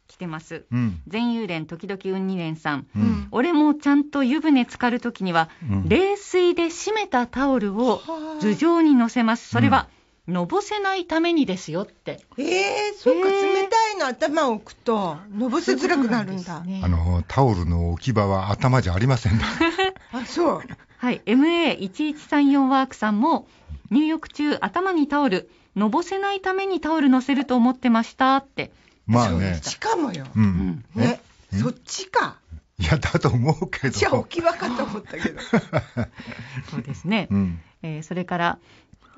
来てます、うん、全友連時々運二連さん、うん、俺もちゃんと湯船浸かるときには、うん、冷水で締めたタオルを頭上に乗せますそれは、のぼせないためにですよってええー、そっか、冷たいの頭を置くとのぼせづらくなるんだ、ね、あのタオルの置き場は頭じゃありません あそうはい MA1134 ワークさんも入浴中頭にタオルのぼせないためにタオル乗せると思ってましたってまあねしかもよ、うんねそっちかいやだと思うけどじゃ置き場かと思ったけど そうですね、うん、えー、それから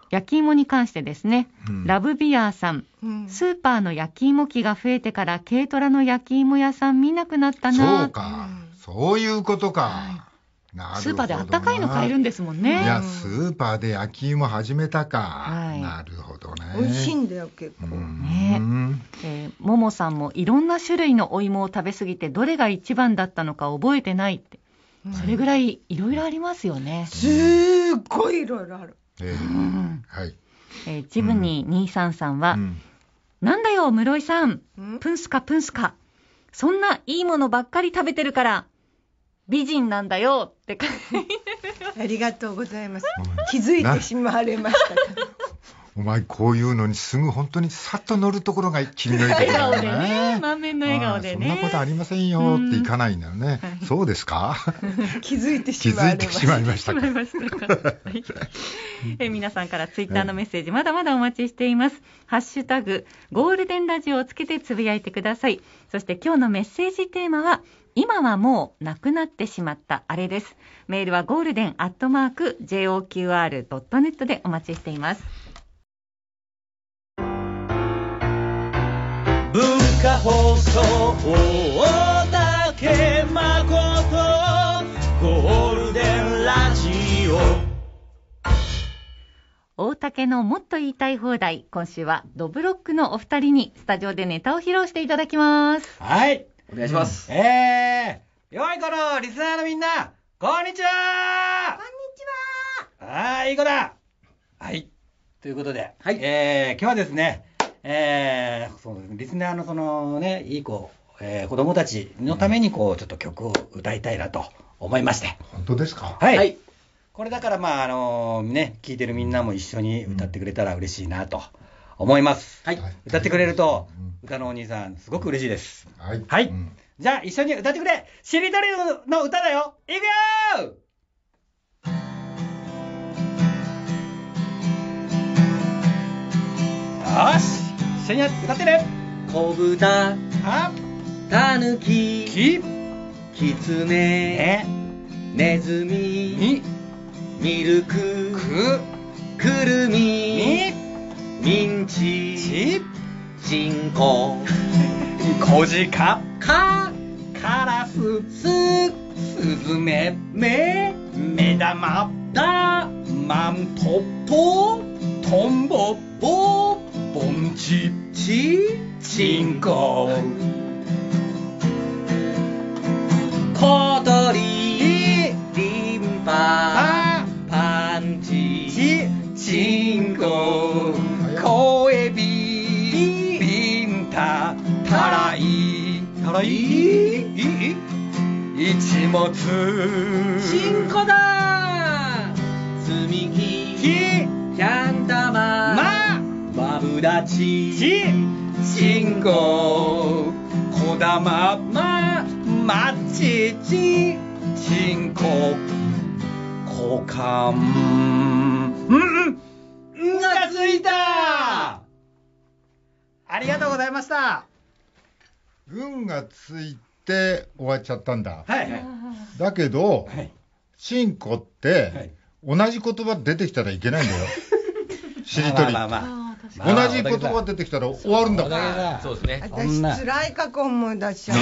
焼き芋に関してですね、うん、ラブビアーさん、うん、スーパーの焼き芋機が増えてから軽トラの焼き芋屋さん見なくなったなそうか、そういうことか、はい、スーパーであったかいの買えるんですもんねいやスーパーで焼き芋始めたか、はい、なるほどね美味しいんだよ結構、ねえー、ももさんもいろんな種類のお芋を食べ過ぎてどれが一番だったのか覚えてないってそれぐらいいろいろありますよね、すっごいいろいろあるえはいえー、ジムニー233は、うん、なんだよ、室井さん、プンスカプンスカ、そんないいものばっかり食べてるから、美人なんだよって感じ。ありがとうございます。気づいてしまわれましたお前こういうのにすぐ本当にさっと乗るところが君の笑顔でね、満面の笑顔でね。そんなことありませんよっていかないんだよね。そうですか 気づいてしまいました。気づいてしまいましたえ皆さんからツイッターのメッセージ、まだまだお待ちしています。ハッシュタグ、ゴールデンラジオをつけてつぶやいてください。そして今日のメッセージテーマは、今はもうなくなってしまったあれです。メールはゴールデンアットマーク j o q r ネットでお待ちしています。化放送大竹誠ゴールデンラジオ大竹のもっと言いたい放題今週はドブロックのお二人にスタジオでネタを披露していただきますはいお願いします、うん、えー、よいこのリスナーのみんなこんにちはこんにちはあーいい子だはいということで、はい、えー、今日はですねえー、そのリスナーのそのね、いい子、えー、子供たちのためにこう、ちょっと曲を歌いたいなと思いまして。本当ですかはい、はいこれだからまああのね、聴いてるみんなも一緒に歌ってくれたら嬉しいなと思います。はい。歌ってくれると、歌のお兄さん、すごく嬉しいです。はい。はい。じゃあ一緒に歌ってくれしりとりの歌だよいくよよし緒に歌ってね小豚あたぬきききつねねずみミルクくくるみみんちし。ちんここじかかカラスすすずめめめだまだまんとっととんぼぼンチチチンコ小鳥リンパパンチチンコ小エビビンタタライタライ一物チンコだ積み木キャン玉ブダチチンこだまままちちちんここか間うんうんがついたありがとうございました運がついて終わっちゃったんだはい、うん。だけど、はい、ん。うん。って、はい、同じ言葉出てきたらいけないんだよ しりとりまあまあ、まあ同じ言葉出てきたら終わるんだからそうですね私辛い過去思い出しちゃ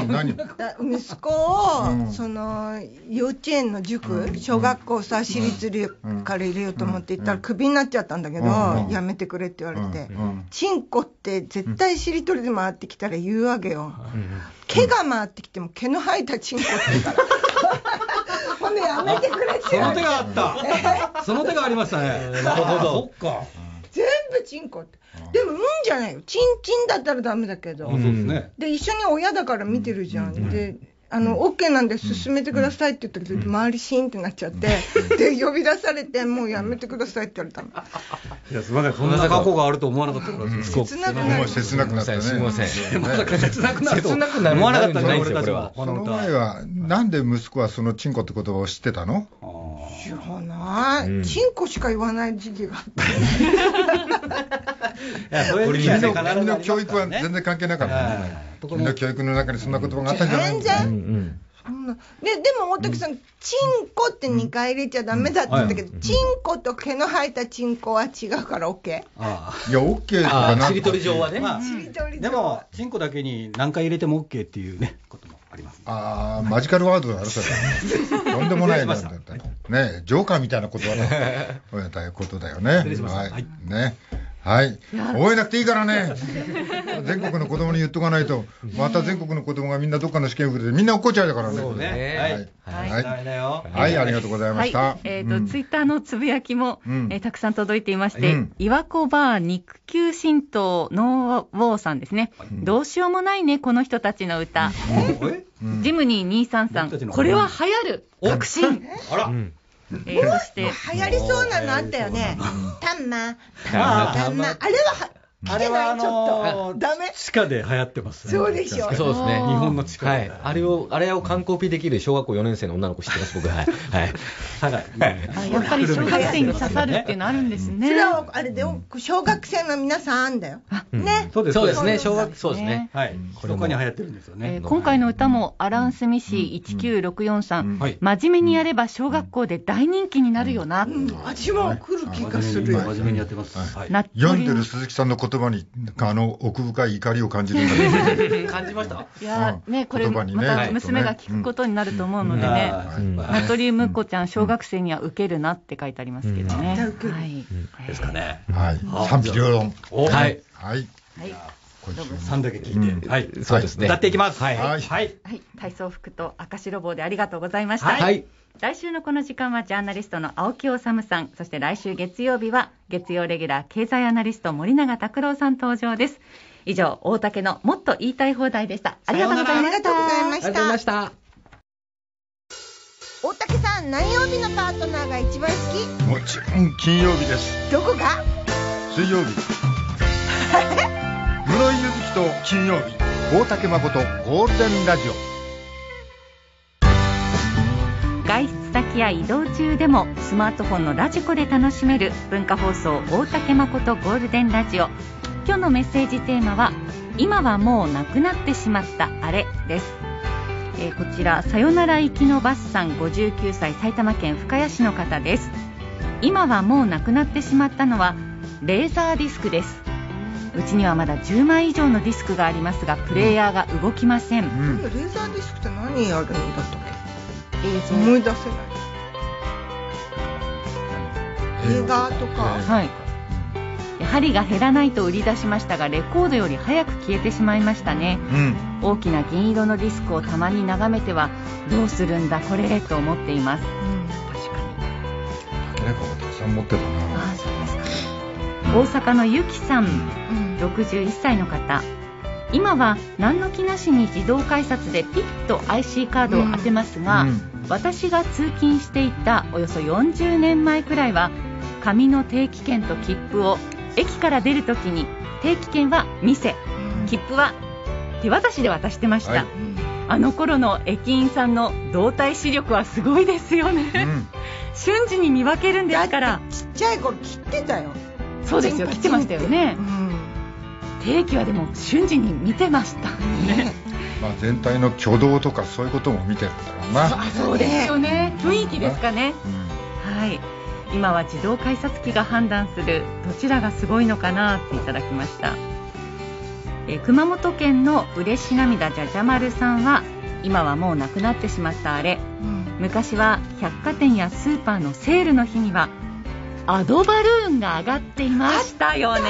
う何息子を、その幼稚園の塾、小学校さ私立から入れようと思って行ったらクビになっちゃったんだけど、やめてくれって言われて、チンコって絶対しりとりで回ってきたら言うわけよ、毛が回ってきても毛の生えたチンコって言ら。ほんでやめてくれってその手があった、その手がありましたねなるほどそっか部チンコって。でも、うんじゃないよ。チンチンだったらだめだけど。そうですね。で、一緒に親だから見てるじゃん。で、あの、OK なんで進めてくださいって言ったけど、周りシーンってなっちゃって、で、呼び出されて、もうやめてくださいって言われたの。いや、すみません、そんな過去があると思わなかったから、切なくなる。切なくなったすみません。切なくなる思わなかったじゃないですよ、これは。この前は、なんで息子はそのチンコって言葉を知ってたの知らない、うん、チンコしか言わない時期があったこれ君の君の教育は全然関係なかった、ね、君の教育の中にそんな言葉があったんじゃない全然、うんなででも大竹さん、うん、チンコって2回入れちゃだめだって言ったけど、うんはい、チンコと毛の生えたチンコは違うから OK? いや OK とかなしりとり上はね、まあ、でもチンコだけに何回入れても OK っていうねこともあります、ね、ああ、マジカルワールドの争い、とんでもないなんだったね、ジョーカーみたいなことは、ね、ということだよね。はい、ねはい。覚えなくていいからね。全国の子供に言っとかないと、また全国の子供がみんなどっかの試験受けて、みんな落っこちゃうからね。そうね。はい。はい。はい、ありがとうございました。えっと、ツイッターのつぶやきも、えたくさん届いていまして、岩子バー肉球神道のーウォーさんですね。どうしようもないね、この人たちの歌。ジムニー233。これは流行る。確信。あら。えー、そして流行りそうなのあったよね。あれはあれはあのー、ダメ地下で流行ってますね。そうでしょ。そうですね。日本の地下はい。あれを、あれを観光ピできる小学校4年生の女の子知ってます、僕。はい。はい。はい、やっぱり小学生に刺さるっていうのあるんですね。それは、あれで、小学生の皆さんあんだよ。ね。そうですね。小学、そうですね。はい。これに流行ってるんですよね。今回の歌も、アラン・スミシー1964さん。真面目にやれば小学校で大人気になるよな。味も来る気がする。真面目にやってます。はい。読んでる鈴木さんのこと葉にあの奥深い怒りを感じるんだ 感じましたいや、うん、ね、これ、また娘が聞くことになると思うのでね、ナトリウム子ちゃん、小学生には受けるなって書いてありますけどね。はい、ですかね。はい、賛否両論。はい、はい三だけ聞いて、はい、そうですね。歌っていきます。はい、はい、体操服と赤白帽でありがとうございました。はい来週のこの時間はジャーナリストの青木治さんそして来週月曜日は月曜レギュラー経済アナリスト森永卓郎さん登場です以上大竹のもっと言いたい放題でしたありがとうございましたありがとうございました大竹さん何曜日のパートナーが一番好きもちろん金曜日ですどこが水曜日 室井ゆずきと金曜日大竹誠ゴールデンラジオ外出先や移動中でもスマートフォンのラジコで楽しめる文化放送大竹誠ゴールデンラジオ今日のメッセージテーマは今はもうなくなってしまったあれですえー、こちらさよなら行きのバスさん59歳埼玉県深谷市の方です今はもうなくなってしまったのはレーザーディスクですうちにはまだ10枚以上のディスクがありますがプレイヤーが動きません、うん、レーザーディスクって何あだったっけ映像思い出せない映画とかはい針が減らないと売り出しましたがレコードより早く消えてしまいましたね、うん、大きな銀色のディスクをたまに眺めてはどうするんだこれと思っています、うん、確かに誰かもたくさん持ってたなあそうですか、大阪のゆきさん、うん、61歳の方今は何の気なしに自動改札でピッと IC カードを当てますが、うん私が通勤していたおよそ40年前くらいは紙の定期券と切符を駅から出るときに定期券は店、切符は手渡しで渡してました、はい、あの頃の駅員さんの動体視力はすごいですよね、うん、瞬時に見分けるんですからちっちゃい頃切ってたよそうですよ切ってましたよね、うん、定期はでも瞬時に見てましたね、ねまあ、全体の挙動とかそういうことも見てるんだろうなあそうですよね雰囲気ですかね、うん、はい今は自動改札機が判断するどちらがすごいのかなっていただきましたえ熊本県の嬉し涙じゃじゃ丸さんは今はもうなくなってしまったあれ、うん、昔は百貨店やスーパーのセールの日にはアドバルーンが上がっていましたよね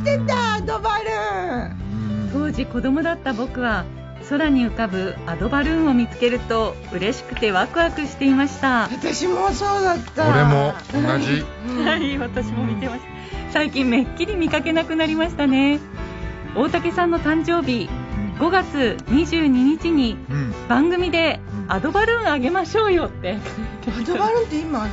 上がってたアドバルーン当時子供だった僕は空に浮かぶアドバルーンを見つけると嬉しくてワクワクしていました私もそうだった俺も同じはい私も見てました最近めっきり見かけなくなりましたね大竹さんの誕生日5月22日に番組でアドバルーンあげましょうよって、うん、アドバルーンって今や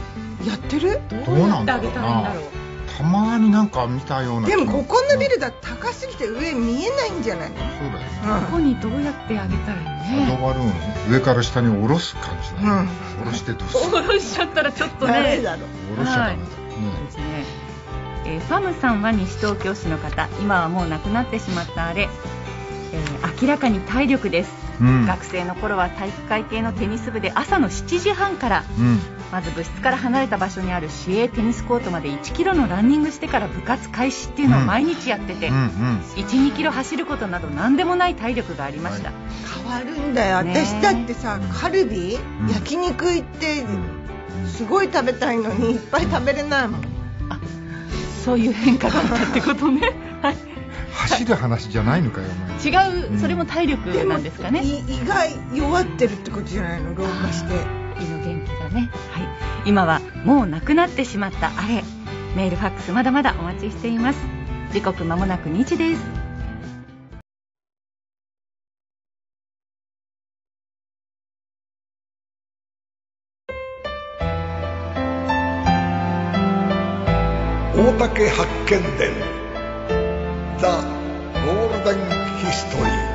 ってるどうやってあげたらいいんだろうたまになんか見たようなでもここのビルだ高すぎて上見えないんじゃないのそうだよね、ここにどうやってあげたらいいのね上から下に下ろす感じだね、うん、下ろしてどうする下ろしちゃったらちょっとね下ろしちゃダメだね、はいえー、ファムさんは西東京市の方今はもう亡くなってしまったあれえー、明らかに体力です、うん、学生の頃は体育会系のテニス部で朝の7時半から、うん、まず部室から離れた場所にある市営テニスコートまで1キロのランニングしてから部活開始っていうのを毎日やってて、うんうんうん、12キロ走ることなど何でもない体力がありました、はい、変わるんだよ、ね、私だってさカルビ、焼肉行ってすごい食べたいのにいっぱい食べれないもんそういう変化だったってことね、はい走る話じゃないのかよ、違う、それも体力なんですかね。意外弱ってるってことじゃないの、老化して。胃の元気がね、はい、今はもうなくなってしまったあれ。メールファックスまだまだお待ちしています。時刻まもなく2時です。大竹発見伝ザ・ゴールデンヒストリー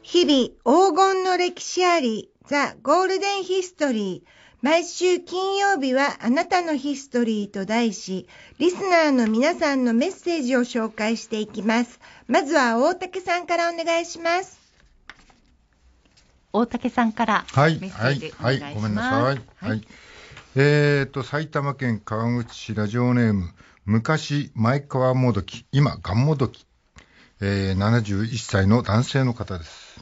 日々黄金の歴史ありザ・ゴールデンヒストリー毎週金曜日はあなたのヒストリーと題し、リスナーの皆さんのメッセージを紹介していきます。まずは大竹さんからお願いします。大竹さんからメッセージお願いします。はい、はい、はい、ごめんなさい、はいえーと、埼玉県川口市ラジオネーム昔前川もどき今がんもどき、えー、71歳の男性の方です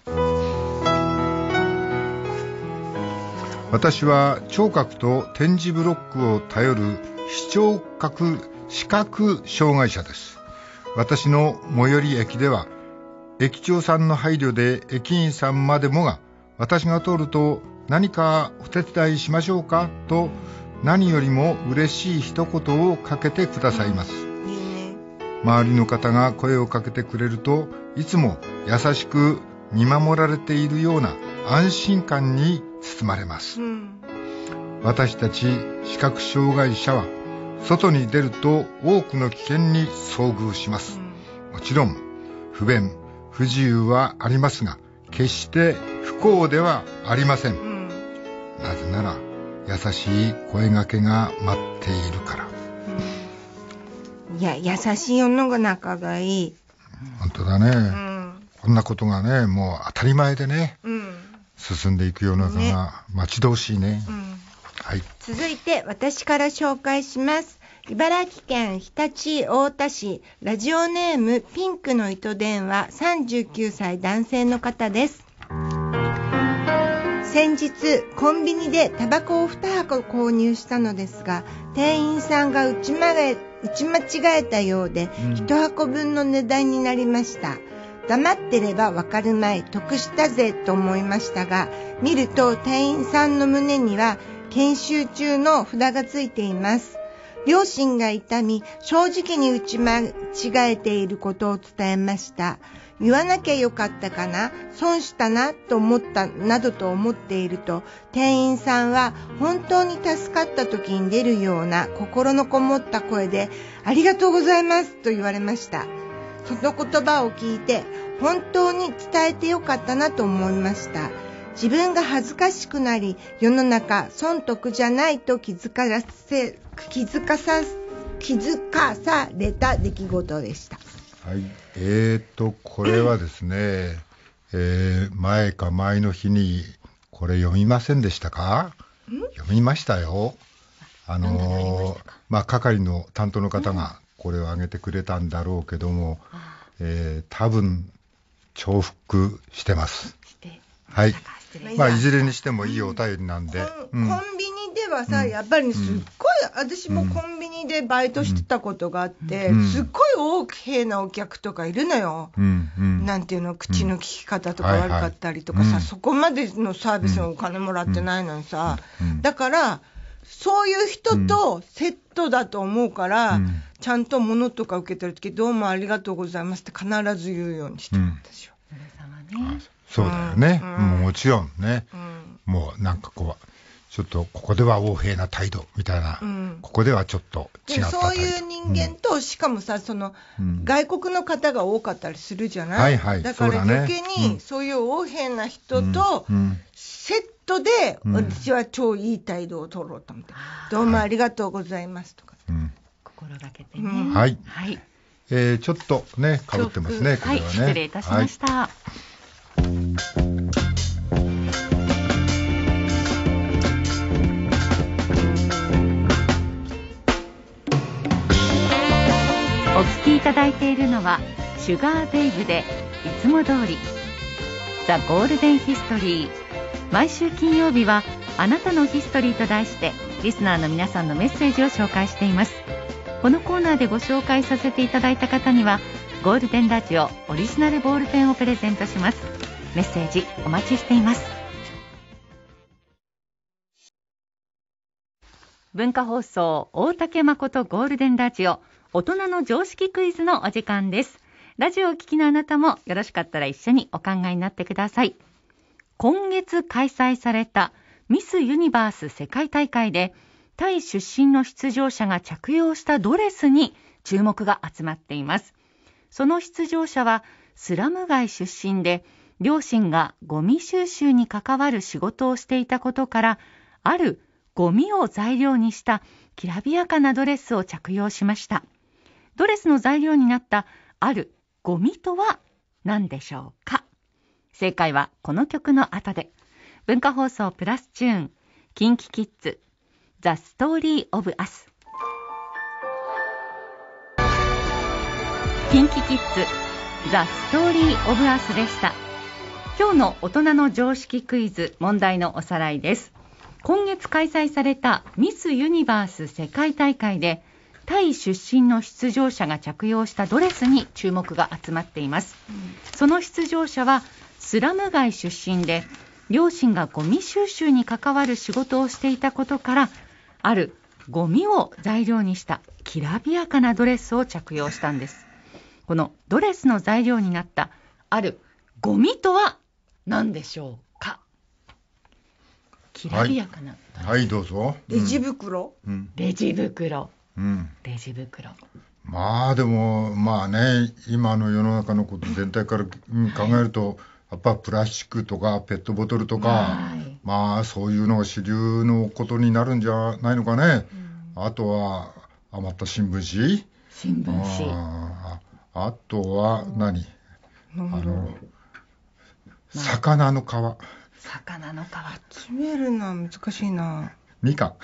私は聴覚と点字ブロックを頼る視聴覚視覚障害者です私の最寄り駅では駅長さんの配慮で駅員さんまでもが私が通ると何かお手伝いしましょうかと何よりも嬉しい一言をかけてくださいます。周りの方が声をかけてくれるといつも優しく見守られているような安心感に包まれます、うん、私たち視覚障害者は外に出ると多くの危険に遭遇します、うん、もちろん不便不自由はありますが決して不幸ではありません、うんなぜなら優しい声がけが待っているからいや優しい女が仲がいい本当だね、うん、こんなことがねもう当たり前でね、うん、進んでいく世の中が待ち遠しいね、ねうん、はい、続いて私から紹介します茨城県日立太田市ラジオネームピンクの糸電話39歳男性の方です先日コンビニでタバコを2箱購入したのですが店員さんが打ち間違えたようで、1箱分の値段になりました黙ってればわかるまい得したぜと思いましたが見ると店員さんの胸には研修中の札がついています両親が痛み正直に打ち間違えていることを伝えました言わなきゃよかったかな損したなと思ったなどと思っていると店員さんは本当に助かった時に出るような心のこもった声でありがとうございますと言われましたその言葉を聞いて本当に伝えてよかったなと思いました自分が恥ずかしくなり世の中損得じゃないと気づかせ気づかさ気づかされた出来事でした。はいえーと、これはですね、えー、前か前の日に、これ読みませんでしたか読みましたよ。あのー、まあ、係の担当の方がこれを挙げてくれたんだろうけども、ん、えー、多分重複してます。はい。まあ、いずれにしてもいいお便りなんで、うん、コンビニではさ、やっぱり、すっごい、私もコンビニでバイトしてたことがあって、すっごい大きなお客とかいるのよ、なんていうの、口の利き方とか悪かったりとかさ、そこまでのサービスのお金もらってないのにさ、だから、そういう人とセットだと思うから、うん、ちゃんと物とか受けてるとき、どうもありがとうございますって必ず言うようにしてるんですよ。そうだよね、うんうん、もちろんね、うん、もうなんかこうちょっとここでは横平な態度みたいな、うん、ここではちょっと違ったそういう人間と、うん、しかもさその、外国の方が多かったりするじゃない、はいはい、だから余計にそういう横平な人とセットで、私は超いい態度を取ろうと思って、どうもありがとうございますとか、心がけてね。はい、はいえー、ちょっとね、かぶってますね、これはね。はい、失礼いたしました。はいお聞きいただいているのは「シュガーベイブでいつも通り「ザ・ゴールデン・ヒストリー」毎週金曜日は「あなたのヒストリー」と題してリスナーの皆さんのメッセージを紹介しています。このコーナーでご紹介させていただいた方にはゴールデンラジオオリジナルボールペンをプレゼントしますメッセージお待ちしています文化放送大竹誠ゴールデンラジオ大人の常識クイズのお時間ですラジオを聴きのあなたもよろしかったら一緒にお考えになってください今月開催されたミスユニバース世界大会でタイ出身の出場者が着用したドレスに注目が集まっています。その出場者はスラム街出身で、両親がゴミ収集に関わる仕事をしていたことから、あるゴミを材料にしたきらびやかなドレスを着用しました。ドレスの材料になったあるゴミとは何でしょうか正解はこの曲の後で。文化放送プラスチューン、キンキキッズ The Story of Us キンキキッズ The Story of Us でした今日の大人の常識クイズ問題のおさらいです今月開催されたミス・ユニバース世界大会でタイ出身の出場者が着用したドレスに注目が集まっています、その出場者はスラム街出身で両親がゴミ収集に関わる仕事をしていたことからあるゴミを材料にしたきらびやかなドレスを着用したんですこのドレスの材料になったあるゴミとは何でしょうかきらびやかな、はい、はい、どうぞ、レジ袋、うん、レジ袋、うん、レジ袋まあでもまあね今の世の中のこと全体から考えると、はいやっぱプラスチックとかペットボトルとか、はい、まあそういうのが主流のことになるんじゃないのかね、うん、あとは余った新聞紙新聞紙ああとは何、うん、あの、魚の皮魚の皮詰めるのは難しいなみか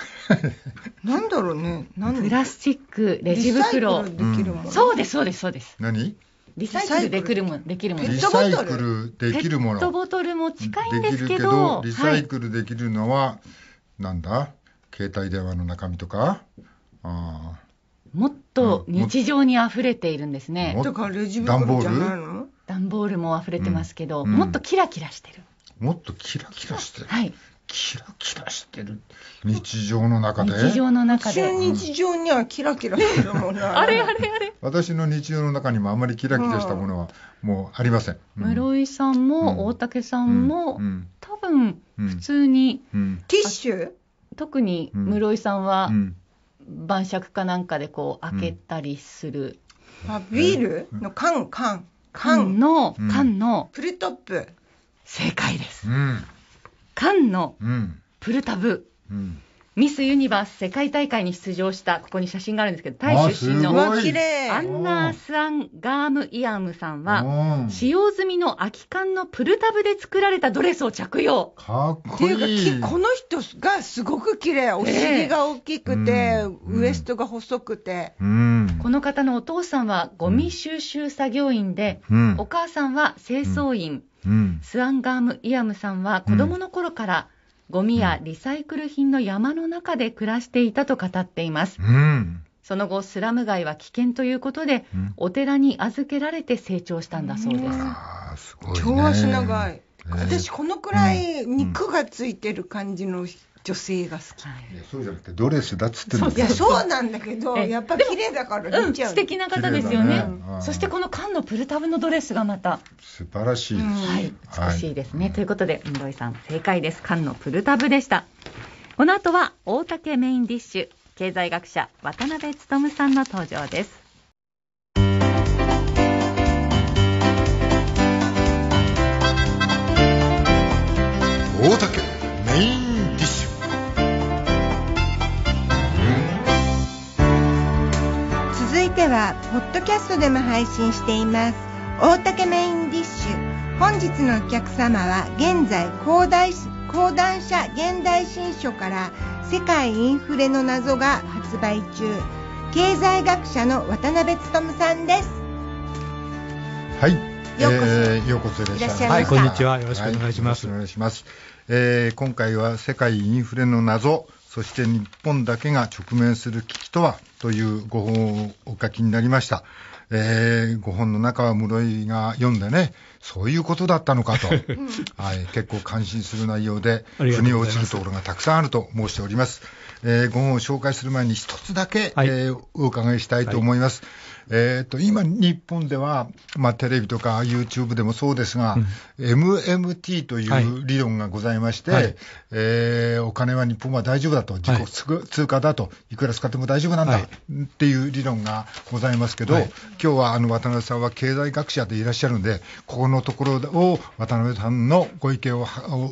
なんだろうねプラスチックレジ袋、できるうん、そうですそうですそうです何リサイクルできるもできるものリサイクルできるものペットボトルも近いんですけどリサイクルできるのは、なんだ携帯電話の中身とかああ。もっと日常に溢れているんですね、だからレジ袋じゃないの段ボールも溢れてますけど、もっとキラキラしてるもっとキラキラしてる、はい、キラキラしてる日常の中で日常の中で日常にはキラキラしてるもんな あれあれあれ私の日常の中にもあまりキラキラしたものはもうありません、うん、室井さんも大竹さんも、うん、多分普通に、うん、ティッシュ特に室井さんは、晩酌かなんかでこう開けたりする、あビールの缶缶缶の、缶のプルトップ正解です、うん缶のプルタブ。うんミスユニバース世界大会に出場した、ここに写真があるんですけど、タイ出身のアンナースアン・ガーム・イアムさんは、使用済みの空き缶のプルタブで作られたドレスを着用。かっこいい。いうか、この人がすごく綺麗お尻が大きくて、えー、ウエストが細くて、うん、この方のお父さんはゴミ収集作業員で、うん、お母さんは清掃員、うん、スアンガーム・イアムさんは子供の頃から、ゴミやリサイクル品の山の中で暮らしていたと語っています。うんその後、スラム街は危険ということで、うん、お寺に預けられて成長したんだそうです。すごいね、長い。私、このくらい肉がついてる感じの女性が好き、いやそうじゃなくてドレスだっつってんいやそうなんだけどやっぱり綺麗だからうん、素敵な方ですよね、ね、そしてこの缶のプルタブのドレスがまた素晴らしいです、はい、美しいですね、はい、ということで室井さん正解です缶のプルタブでしたこの後は大竹メインディッシュ経済学者渡辺努さんの登場ですではポッドキャストでも配信しています大竹メインディッシュ本日のお客様は現在講談講談社現代新書から世界インフレの謎が発売中経済学者の渡辺努さんですはいようこそ、えー、ようこそいらっしゃいましたはいこんにちはよろしくお願いします、はい、お願いします、えー、今回は世界インフレの謎そして日本だけが直面する危機とはというご本をお書きになりました。えー、ご本の中は室井が読んでね、そういうことだったのかと、はい、結構感心する内容で、腑に落ちるところがたくさんあると申しております。えー、ご本を紹介する前に一つだけ、はい、えー、お伺いしたいと思います。はいえーと、今、日本では、まあ、テレビとか YouTube でもそうですが、うん、MMT という理論がございまして、はい、えー、お金は日本は大丈夫だと、自国通貨だと、いくら使っても大丈夫なんだ、はい、っていう理論がございますけど、はい、今日はあの渡辺さんは経済学者でいらっしゃるんで、ここのところを渡辺さんのご意見を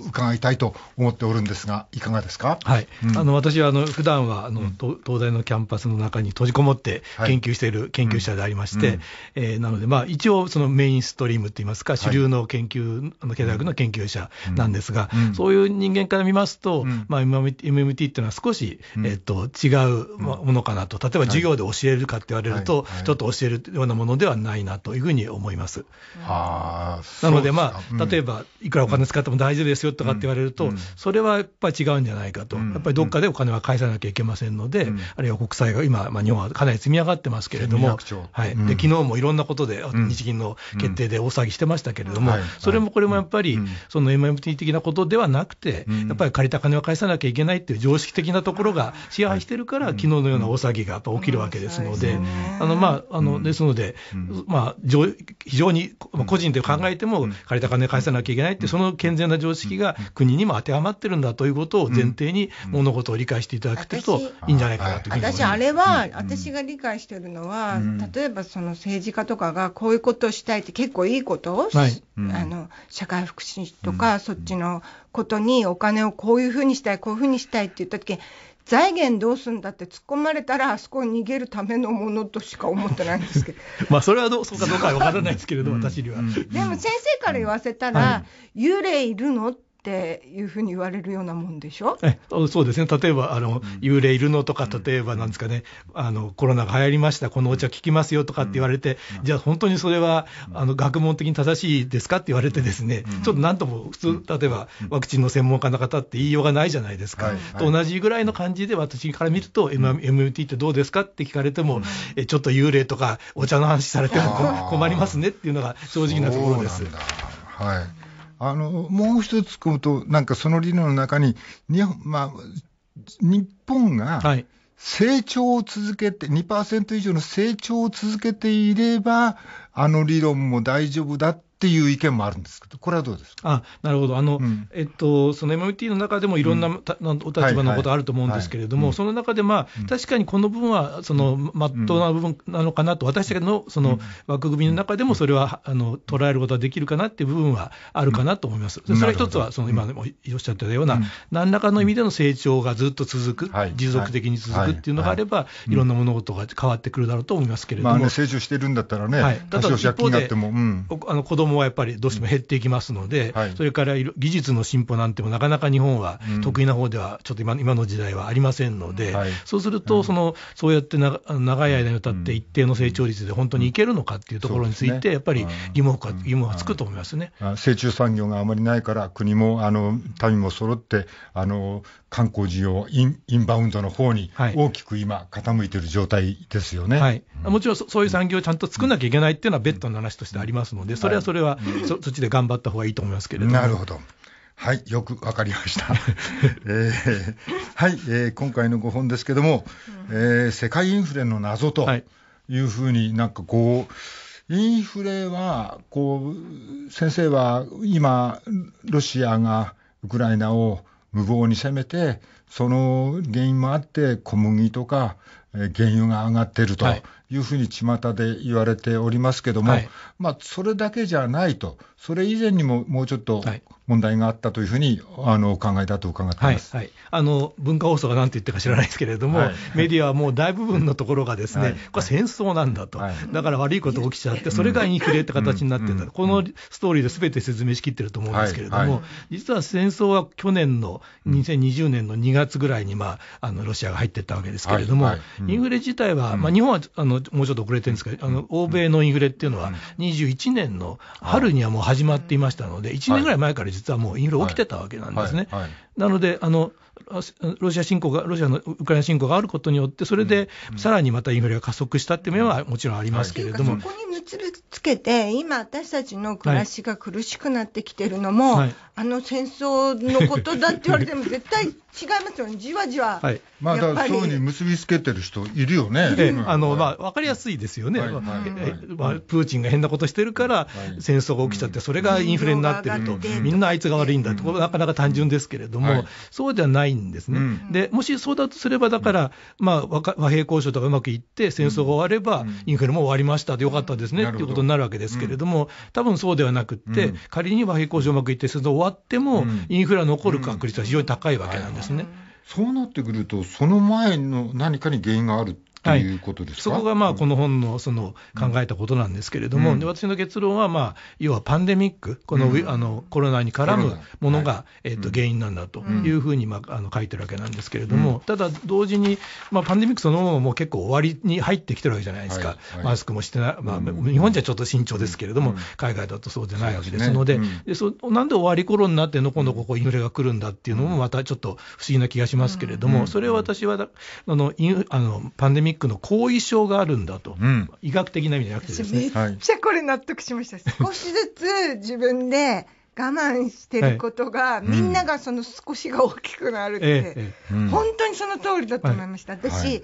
伺いたいと思っておるんですが、いかがですか、はい、うん、あの私はあの普段はあの、うん、東大のキャンパスの中に閉じこもって研究している研究者者でありまして、うん、えー、なので、まあ、一応、そのメインストリームといいますか、主流の研究、はい、経済学の研究者なんですが、うん、そういう人間から見ますと、うん、まあ、MMT っていうのは少し、えっと、違うものかなと、例えば授業で教えるかって言われると、ちょっと教えるようなものではないなというふうに思います。なので、まあ、例えば、いくらお金使っても大丈夫ですよとかって言われると、それはやっぱり違うんじゃないかと、やっぱりどっかでお金は返さなきゃいけませんので、あるいは国債が今、まあ、日本はかなり積み上がってますけれども、ょう、はい、で昨日もいろんなことで、日銀の決定で大騒ぎしてましたけれども、それもこれもやっぱり、その MMT 的なことではなくて、やっぱり借りた金は返さなきゃいけないっていう常識的なところが支配してるから、昨日のような大騒ぎがやっぱ起きるわけですので、あのまあ、あのですので、まあ、非常に個人で考えても、借りた金返さなきゃいけないって、その健全な常識が国にも当てはまってるんだということを前提に、物事を理解していただくといいんじゃないかなというふうに私、あれは、私が理解してるのは、例えばその政治家とかがこういうことをしたいって結構いいことを、はい、あの社会福祉とか、そっちのことにお金をこういうふうにしたいこういうふうにしたいって言った時財源どうすんだって突っ込まれたら、あそこに逃げるためのものとしか思ってないんですけど まあそれはどうそうかどうかは分からないですけれど、私には。でも先生から言わせたら、幽霊いるのっっていうふうに言われるようなもんでしょえそうですね、例えばあの、うん、幽霊いるのとか、例えばなんですかね、あのコロナが流行りました、このお茶効きますよとかって言われて、うん、じゃあ、本当にそれはあの学問的に正しいですかって言われて、ですね、うん、ちょっとなんとも、普通、例えばワクチンの専門家の方って言いようがないじゃないですか、はいはい、と同じぐらいの感じで、私から見ると、MMT ってどうですかって聞かれても、え、ちょっと幽霊とか、お茶の話されても困りますねっていうのが正直なところです。はいあのもう一つ聞くと、なんかその理論の中に、日本,、まあ、日本が成長を続けて、2%以上の成長を続けていれば、あの理論も大丈夫だってっていう意見もあるんですけど、これはどうですかあなるほど、あの、うん、えっと、その MIT の中でもいろんな、うん、お立場のことあると思うんですけれども、はいはいその中で、まあ、うん、確かにこの部分は、その、まっとうな部分なのかなと、私たちのその枠組みの中でも、それは、あの、捉えることができるかなっていう部分はあるかなと思います。それは一つは、その今おっしゃってたような、何らかの意味での成長がずっと続く、持続的に続くっていうのがあれば、いろんな物事が変わってくるだろうと思いますけれども。まあね、成長してるんだったらね、はい、ただ一方で、あの子供もやっぱりどうしても減っていきますので、うんはい、それから技術の進歩なんてもなかなか日本は得意な方では、ちょっと今今の時代はありませんので、うんはい、そうすると、そのそうやって長い間にわたって一定の成長率で本当にいけるのかっていうところについて、やっぱり疑問が疑問はつくと思いますね、成虫産業があまりないから、国もあの民も揃ってあの観光需要イン、インバウンドの方に大きく今、傾いている状態ですよね、はいうん、もちろんそういう産業をちゃんと作らなきゃいけないっていうのは、別途の話としてありますので、それはそれは、はい、そっちで頑張った方がいいと思いますけれども。なるほどはい、よくわかりました。えー、はい、えー、今回の5本ですけども、えー、世界インフレの謎というふうになんかこう、インフレは、こう、先生は今、ロシアがウクライナを無謀に攻めて、その原因もあって、小麦とか、え原油が上がっているというふうに巷で言われておりますけども、はい、まあ、それだけじゃないと、それ以前にももうちょっと問題があったというふうにあの考えだと伺ってます、はい、はい、あの文化放送がなんて言ったか知らないですけれども、はい、メディアはもう大部分のところが、ですね、はい、これ、戦争なんだと、だから悪いこと起きちゃって、それがインフレって形になってんだ、このストーリーですべて説明しきってると思うんですけれども、実は戦争は去年の2020年の2月ぐらいに、まあ、あのロシアが入っていったわけですけれども、インフレ自体は、まあ、日本はあのもうちょっと遅れてるんですけど、あの欧米のインフレっていうのは、21年の春にはもう始まっていましたので、1年ぐらい前から実実はもうインフレ起きてたわけなんですね。はいなのであのロシア侵攻が、ロシアのウクライナ侵攻があることによって、それでさらにまたインフレが加速したっていう面はもちろんありますけれども。そこに結びつけて、今、私たちの暮らしが苦しくなってきてるのも、はい、あの戦争のことだって言われても、絶対違いますよね、じわじわ、はい、まあ、だからそうに結びつけてる人いるよね、えあのまあ、分かりやすいですよね、プーチンが変なことしてるから、戦争が起きちゃって、それがインフレになってると、みんなあいつが悪いんだと、なかなか単純ですけれども、そうじゃない。ないんですね、うん、でもしそうだとすれば、だから、うん、まあ、和平交渉とかうまくいって、戦争が終われば、インフレも終わりましたでよかったですねということになるわけですけれども、多分そうではなくって、仮に和平交渉うまくいって、戦争終わっても、インフレは残る確率は非常に高いわけなんですね。そうなってくると、その前の何かに原因があるはい、いうことですそこがまあこの本のその考えたことなんですけれども、うん、私の結論は、まあ、要はパンデミック、このうん、あのコロナに絡むものが、はい、えー、と原因なんだというふうに、まあ、あの書いてるわけなんですけれども、うん、ただ同時に、まあ、パンデミックそのものも結構終わりに入ってきてるわけじゃないですか、はいはい、マスクもしてない、まあ、日本じゃちょっと慎重ですけれども、海外だとそうじゃないわけですので、でそなんで終わり頃になっての、このここ、インフレが来るんだっていうのも、またちょっと不思議な気がしますけれども、それを私はあのインあのパンデミックックの後遺症があるんだと、うん、医学的な意味じゃなくてですね。めっちゃこれ納得しました。少しずつ自分で我慢してることが、みんながその少しが大きくなるって、本当にその通りだと思いました、私、はい、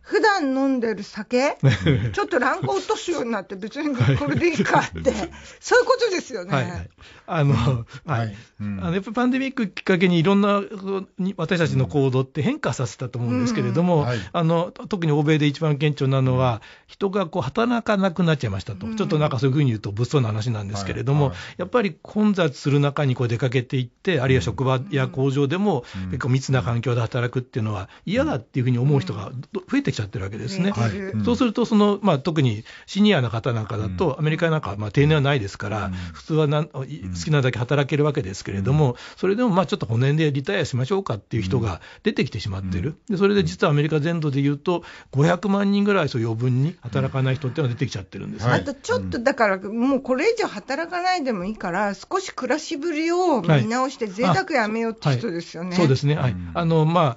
普段飲んでる酒、ちょっとランク落とすようになって、別にこれでいいかって、そういうことですよね。はいはい、あの、はい、あのやっぱりパンデミックきっかけに、いろんな私たちの行動って変化させたと思うんですけれども、あの特に欧米で一番顕著なのは、人がこう働かなくなっちゃいましたと、ちょっとなんかそういうふうに言うと、物騒な話なんですけれども、やっぱり混雑活する中にこう出かけていって、あるいは職場や工場でも結構密な環境で働くっていうのは嫌だっていうふうに思う人が増えてきちゃってるわけですね。はい、そうするとその、まあ、特にシニアの方なんかだと、アメリカなんかはまあ定年はないですから、普通はな好きなだけ働けるわけですけれども、それでもまあちょっと5年でリタイアしましょうかっていう人が出てきてしまってる。でそれで実はアメリカ全土でいうと、500万人ぐらいそう余分に働かない人っていうのが出てきちゃってるんです、ね、あとちょっとだから、もうこれ以上働かないでもいいから、少し暮らしぶりを見直して、贅沢やめようって人ですよね、はいはい、そうですね、はいあのまあ、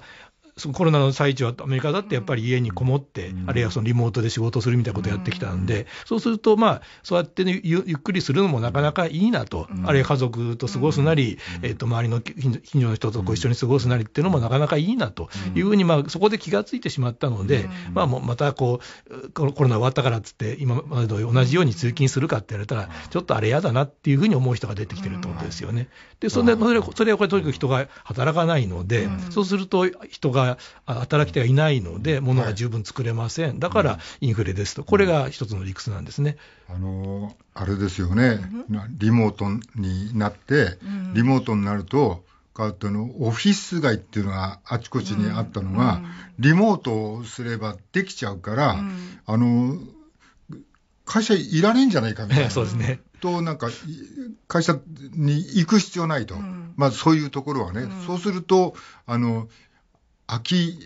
そのコロナの最中はアメリカだってやっぱり家にこもって、あるいはそのリモートで仕事するみたいなことをやってきたんで、そうすると、まあ、そうやって、ね、ゆっくりするのもなかなかいいなと、あるいは家族と過ごすなり、えー、と周りの近所の人とご一緒に過ごすなりっていうのもなかなかいいなというふうに、まあ、そこで気がついてしまったので、まあ、もうまたこうコロナ終わったからっつって、今までと同じように通勤するかって言われたら、ちょっとあれ嫌だなっていうふうに思う人が出てきてるってことですよね。でそれそれはこれとにかく人が働かないので、そうすると人が働き手がいないので、ものが十分作れません、だからインフレですと、これが一つの理屈なんですね。あのあれですよね、リモートになって、リモートになると、かのオフィス街っていうのがあちこちにあったのが、リモートをすればできちゃうから、あの会社いられんじゃないかみたいな。そうですねとなんか会社に行く必要ないと、まあ、そういうところはね、そうするとあの空き、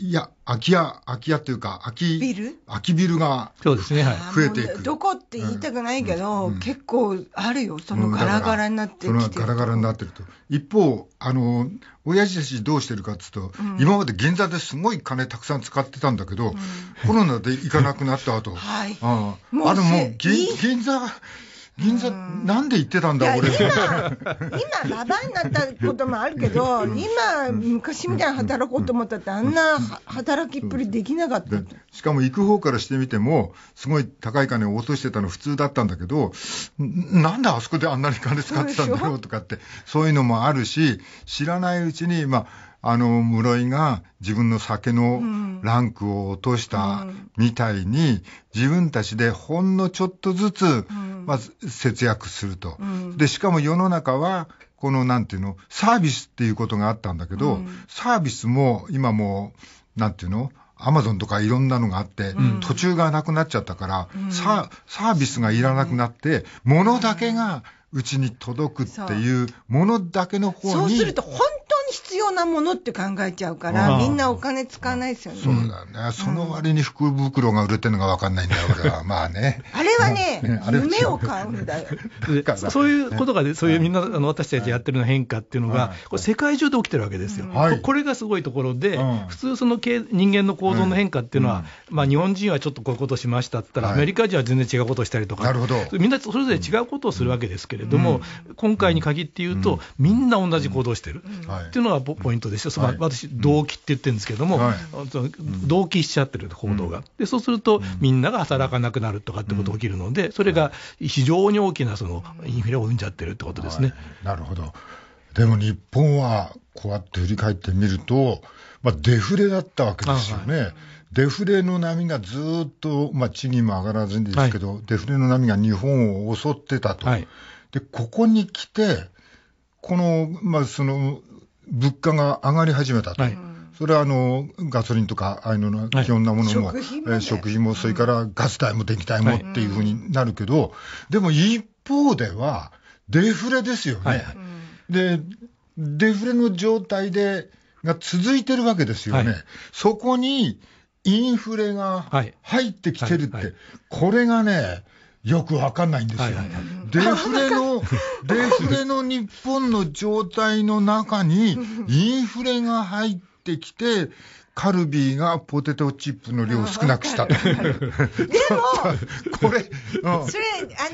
いや、空き家、空き家というか、空きビル空きビルがそうですね、はい、増えていく。どこって言いたくないけど、うんうん、結構あるよ、そのガラガラになってる。そのガラガラになってると。一方、あの、親父たちどうしてるかっていうと、今まで銀座ですごい金たくさん使ってたんだけど、コロナで行かなくなった後、はい、ああもう銀座銀座、なんで行ってたんだ、俺。今、今、ババアになったこともあるけど、今、昔みたいに働こうと思ったって、あんな働きっぷりできなかった。しかも行く方からしてみても、すごい高い金を落としてたの普通だったんだけど、なんであそこであんなに金使ってたんだろうとかって、そういうのもあるし、知らないうちに、まあ、あの室井が自分の酒のランクを落としたみたいに、自分たちでほんのちょっとずつ、まず節約すると。で、しかも世の中は、このなんていうの、サービスっていうことがあったんだけど、サービスも今もなんていうの、アマゾンとかいろんなのがあって、途中がなくなっちゃったから、うん、サービスがいらなくなって、ものだけがうちに届くっていう、ものだけの方に。そうすると本必要なものって考えちゃうから、みんなお金使わないですよね。そうだね。その割に福袋が売れてるのが分かんないんだよ、俺は。まあね。あれはね、夢を買うんだよ。そういうことが、そういうみんな、あの私たちやってるの変化っていうのが、これ世界中で起きてるわけですよ。これがすごいところで、普通その人間の行動の変化っていうのは、まあ日本人はちょっとこういうことしましたって言ったら、アメリカ人は全然違うことしたりとか。なるほど。みんなそれぞれ違うことをするわけですけれども、今回に限って言うと、みんな同じ行動してる。っていうのがポイントでしょ、はい、私、動機って言ってるんですけども、はい、動機しちゃってる、報道が、でそうすると、みんなが働かなくなるとかってことが起きるので、それが非常に大きなそのインフレを生んじゃってるってことですね、はい、なるほど、でも日本はこうやって振り返ってみると、まあ、デフレだったわけですよね。デフレの波がずっと、まあ、賃金も上がらずにですけど、デフレの波が日本を襲ってたと、でここに来て、この,、まあ、その物価が上がり始めたと。はいそれはあのガソリンとか、ああいうの基本なものも、はい、え食費も、それからガス代も電気代もっていうふうになるけど、はい、でも一方では、デフレですよね、はい、で、デフレの状態でが続いてるわけですよね、そこにインフレが入ってきてるって、これがね、よくわかんないんですよ。デフレの、デフレの日本の状態の中に、インフレが入ってきて、カルビーがポテトチップの量を少なくしたでも、これ、うん、それ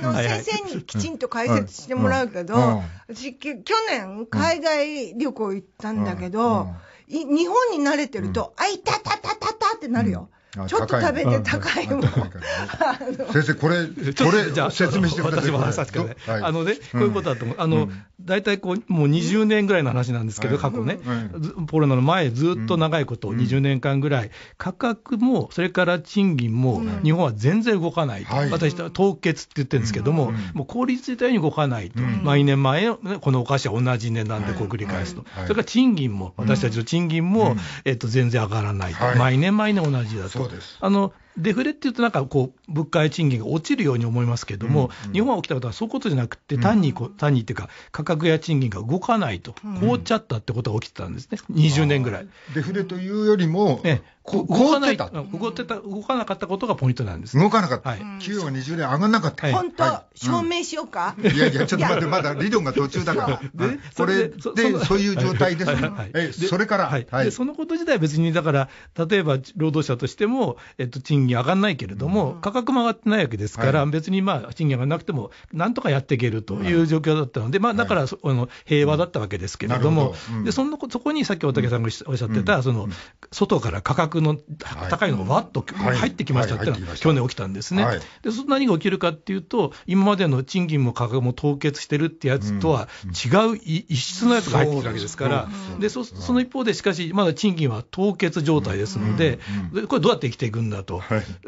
あの、先生にきちんと解説してもらうけど、私、去年、海外旅行行ったんだけど、日本に慣れてると、あいたたたたたってなるよ。ちょっと食べて高いもん。先生、これ、これ、じゃあ、説明してください。私もあのね、こういうことだと思う。あの、大体こう、もう20年ぐらいの話なんですけど、過去ね。コロナの前、ずっと長いこと、20年間ぐらい、価格も、それから賃金も、日本は全然動かないと。私、凍結って言ってるんですけども、もう効率自体に動かないと。毎年前、このお菓子は同じ値段でこう繰り返すと。それから賃金も、私たちの賃金も、えっと、全然上がらないと。毎年毎年同じだと。ですあのデフレっていうと、なんかこう物価や賃金が落ちるように思いますけれども、うんうん、日本は起きたことはそういうことじゃなくて、単にこう、単にっていうか、価格や賃金が動かないと、凍っちゃったってことが起きてたんですね、20年ぐらい。デフレというよりも、ね、動かない動ってた、動かなかったことがポイントなんです。動かなかった。はい、9 20年上がらなかった。本当、証明しようか。いやいや、ちょっと待って、まだ理論が途中だから。で、これで、そういう状態です。え、それから、はい。そのこと自体別に、だから、例えば労働者としても、えっと、賃金上がらないけれども、価格も上がってないわけですから、別にまあ、賃金上がらなくても、なんとかやっていけるという状況だったので、まあ、だから、あの、平和だったわけですけれども、で、そそこにさっき大竹さんがおっしゃってた、その、外から価格の高いのがわっと入ってきましたっていうのが去年起きたんですね。で、そ何が起きるかっていうと、今までの賃金も価格も凍結してるってやつとは違う異質のやつが入ってくるわけですから、でそその一方で、しかし、まだ賃金は凍結状態ですので、これ、どうやって生きていくんだと、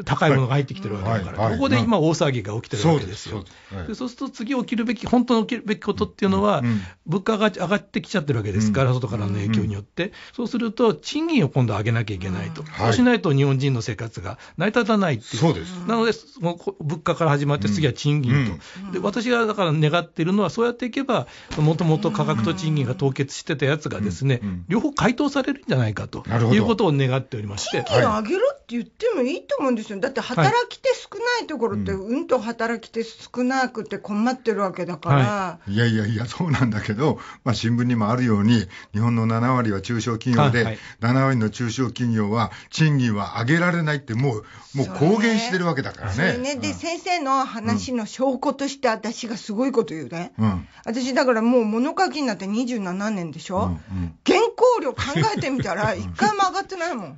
高いものが入ってきてるわけだから、ここで今、大騒ぎが起きてるわけですよ。でそうすると、次起きるべき、本当に起きるべきことっていうのは、物価が上がってきちゃってるわけですから、外からの影響によって、そうすると、賃金を今度上げなきゃいけないと。と、はい、そうしないと日本人の生活が成り立たないっていう、そうですなので、もう物価から始まって、次は賃金と、うん、で、私がだから願っているのは、そうやっていけば、もともと価格と賃金が凍結してたやつが、ですね、うんうん、両方回答されるんじゃないかということを願っておりまして。賃金を上げるって言ってもいいと思うんですよ、だって働き手少ないところって、うんと働き手少なくて困ってるわけだから。はい、いやいやいや、そうなんだけど、まあ、新聞にもあるように、日本の7割は中小企業で、はいはい、7割の中小企業はは賃金は上げられないってもう、もう公言してるわけだからね。ね、で、うん、先生の話の証拠として私がすごいこと言うね。うん、私だからもう物書きになって27年でしょ、うんうん、原稿料考えてみたら一回も上がってないもん。うん、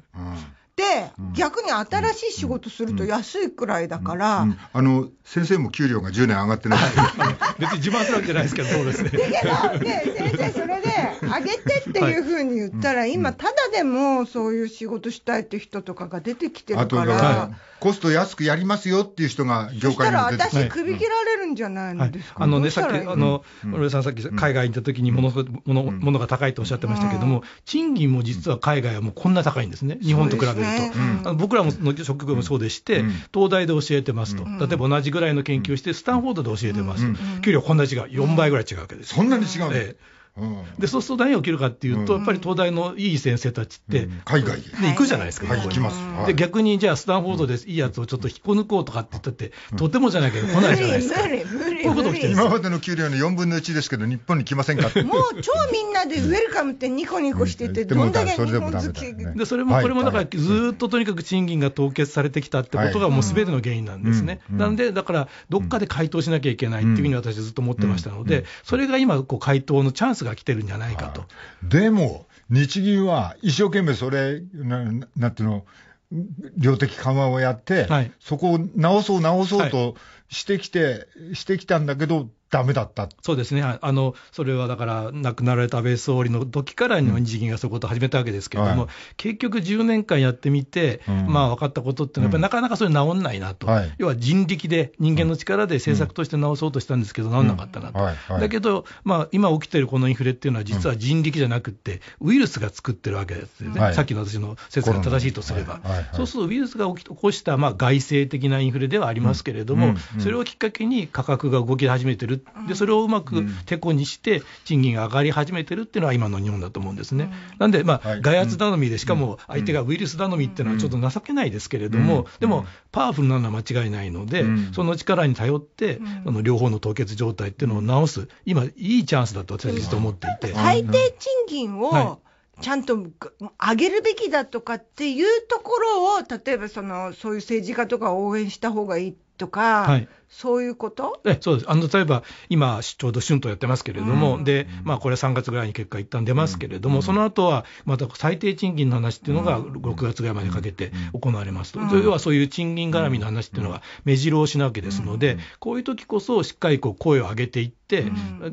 逆に新しい仕事すると安いくらいだから、あの先生も給料が10年上がってない 別に自慢するわけじゃないですけど、そうですね。で、先生、それで上げてっていうふうに言ったら、今、ただでもそういう仕事したいって人とかが出てきてるから。コスト安くやりますよっていう人が業界に出てそたら私、首切られるんじゃないですか、あのね、さっき、あの、さん、さっき海外に行った時に物、うん、が高いとおっしゃってましたけれども、賃金も実は海外はもうこんな高いんですね、日本と比べると。僕らもの職業もそうでして、東大で教えてますと、例えば同じぐらいの研究して、スタンフォードで教えてます、給料こんな違う、4倍ぐらい違うわけです。そんなに違う、えでそうすると何が起きるかっていうと、やっぱり東大のいい先生たちって、海外で行くじゃないですか、行きますで逆にじゃあ、スタンフォードでいいやつをちょっと引っこ抜こうとかって言ったって、とてもじゃないけど来ないじゃないですか。ことてる今までの給料の4分の1ですけど、日本に来ませんかってもう超みんなでウェルカムってニコニコしてて、どんだけ日本好きでそれもこれもだから、ずっととにかく賃金が凍結されてきたってことが、もうすべての原因なんですね。なんで、だから、どっかで回答しなきゃいけないっていうふうに私、ずっと思ってましたので、それが今、回答のチャンスが来てるんじゃないかと。でも、日銀は一生懸命それ、なんていうの、量的緩和をやって、はい、そこを直そう、直そうとしてきて、してきたんだけど、ダメだったそうですね、あのそれはだから、亡くなられた安倍総理の時から日銀がそういうことを始めたわけですけれども、結局10年間やってみて、うん、まあ、分かったことっていうのは、やっぱりなかなかそれ、治んないなと、要は人力で、人間の力で政策として治そうとしたんですけど、治んなかったなと、はいはい、だけど、まあ、今起きてるこのインフレっていうのは、実は人力じゃなくて、ウイルスが作ってるわけですよね、さっきの私の説が正しいとすれば。そうすると、ウイルスが起こした、まあ、外生的なインフレではありますけれども、それをきっかけに価格が動き始めてるでそれをうまくてこにして、賃金が上がり始めてるっていうのは、今の日本だと思うんですね。なんで、まあ、外圧頼みで、しかも相手がウイルス頼みっていうのはちょっと情けないですけれども、でも、パワフルなのは間違いないので、その力に頼って、あの両方の凍結状態っていうのを治す、今、いいチャンスだと私はずっと思っていて。最低賃金を、はいちゃんと上げるべきだとかっていうところを、例えばそのそういう政治家とか応援した方がいいとか、はい、そういうことえそうですあの例えば、今、ちょうど春闘やってますけれども、うん、でまあ、これは3月ぐらいに結果、一旦出ますけれども、うん、その後はまた最低賃金の話っていうのが、6月ぐらいまでかけて行われますと、うん、要はそういう賃金絡みの話っていうのが目白押しなわけですので、こういう時こそ、しっかりこう声を上げていって、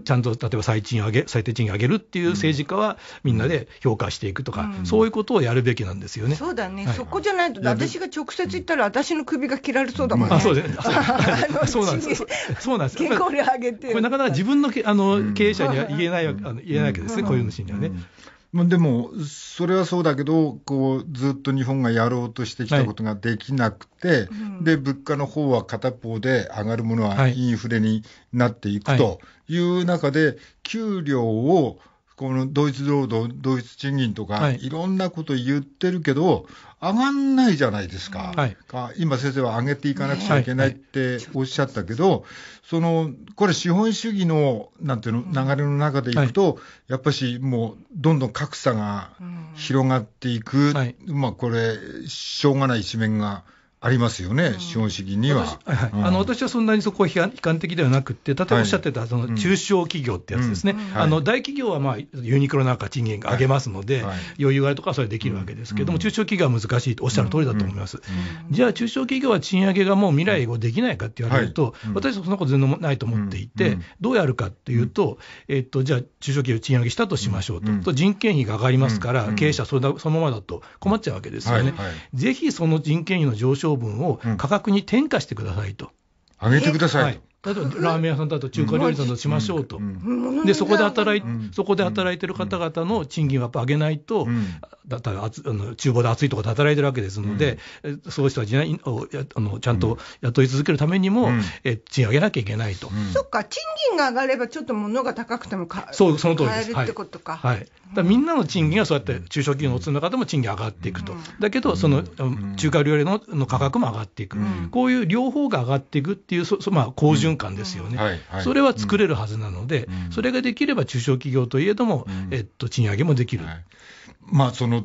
ちゃんと例えば最賃上げ最低賃金上げるっていう政治家は、みんなで評価していくとか、そういうことをやるべきなんですよね。そうだね、はい、そこじゃないと、私が直接言ったら、私の首が切られそうだもんね。そうです そうなんです。そうなんです。健康上げて。これなかなか自分のあの経営者には言えない、うん、あの言えないわけですね、うん、こういうにはね。まあ、でも、それはそうだけどこう、ずっと日本がやろうとしてきたことができなくて、はいで物価の方は片方で上がるものはインフレになっていくという中で、給料をこの同一労働、同一賃金とか、い、いろんなこと言ってるけど、上がんないじゃないですか、はい、今、先生は上げていかなくちゃいけないっておっしゃったけど、そのこれ、資本主義のなんていうの流れの中でいくと、はい、やっぱしもうどんどん格差が広がっていく、はい、まあ、これ、しょうがない一面が。ありますよね、資本主義には。私,、あの私はそんなにそこは悲観的ではなくて、例えばおっしゃってたその中小企業ってやつですね、あの大企業は、まあ、ユニクロなんか賃金上げますので、余裕があるとかそれできるわけですけれども、中小企業は難しいとおっしゃる通りだと思います。じゃあ、中小企業は賃上げがもう未来をできないかって言われると、私はそんなこと全然ないと思っていて、どうやるかっていうと、えっと、じゃあ、中小企業賃上げしたとしましょうと、と人件費が上がりますから、経営者それだ、そのままだと困っちゃうわけですよね。ぜひその人件費の上昇商分を価格に転嫁してくださいと。上げてください、はい、例えばラーメン屋さんだと中華料理さんとしましょうと、でそこで働い、そこで働いてる方々の賃金はやっぱ上げないと、だったらあの厨房で暑いとこで働いてるわけですので、そういう人はじをあのちゃんと雇い続けるためにも、え賃上げなきゃいけないと。そっか、賃金が上がれば、ちょっと物が高くてもその通りです。買えるってことか。はい。だみんなの賃金はそうやって中小企業のおつの方も賃金上がっていくと、だけど、その中華料理のの価格も上がっていく、こういう両方が上がっていくっていう、そまあ、好循循環ですよね、はいはい、それは作れるはずなので、うん、それができれば中小企業といえども、うん、えっと、賃上げもできる。はいまあ、その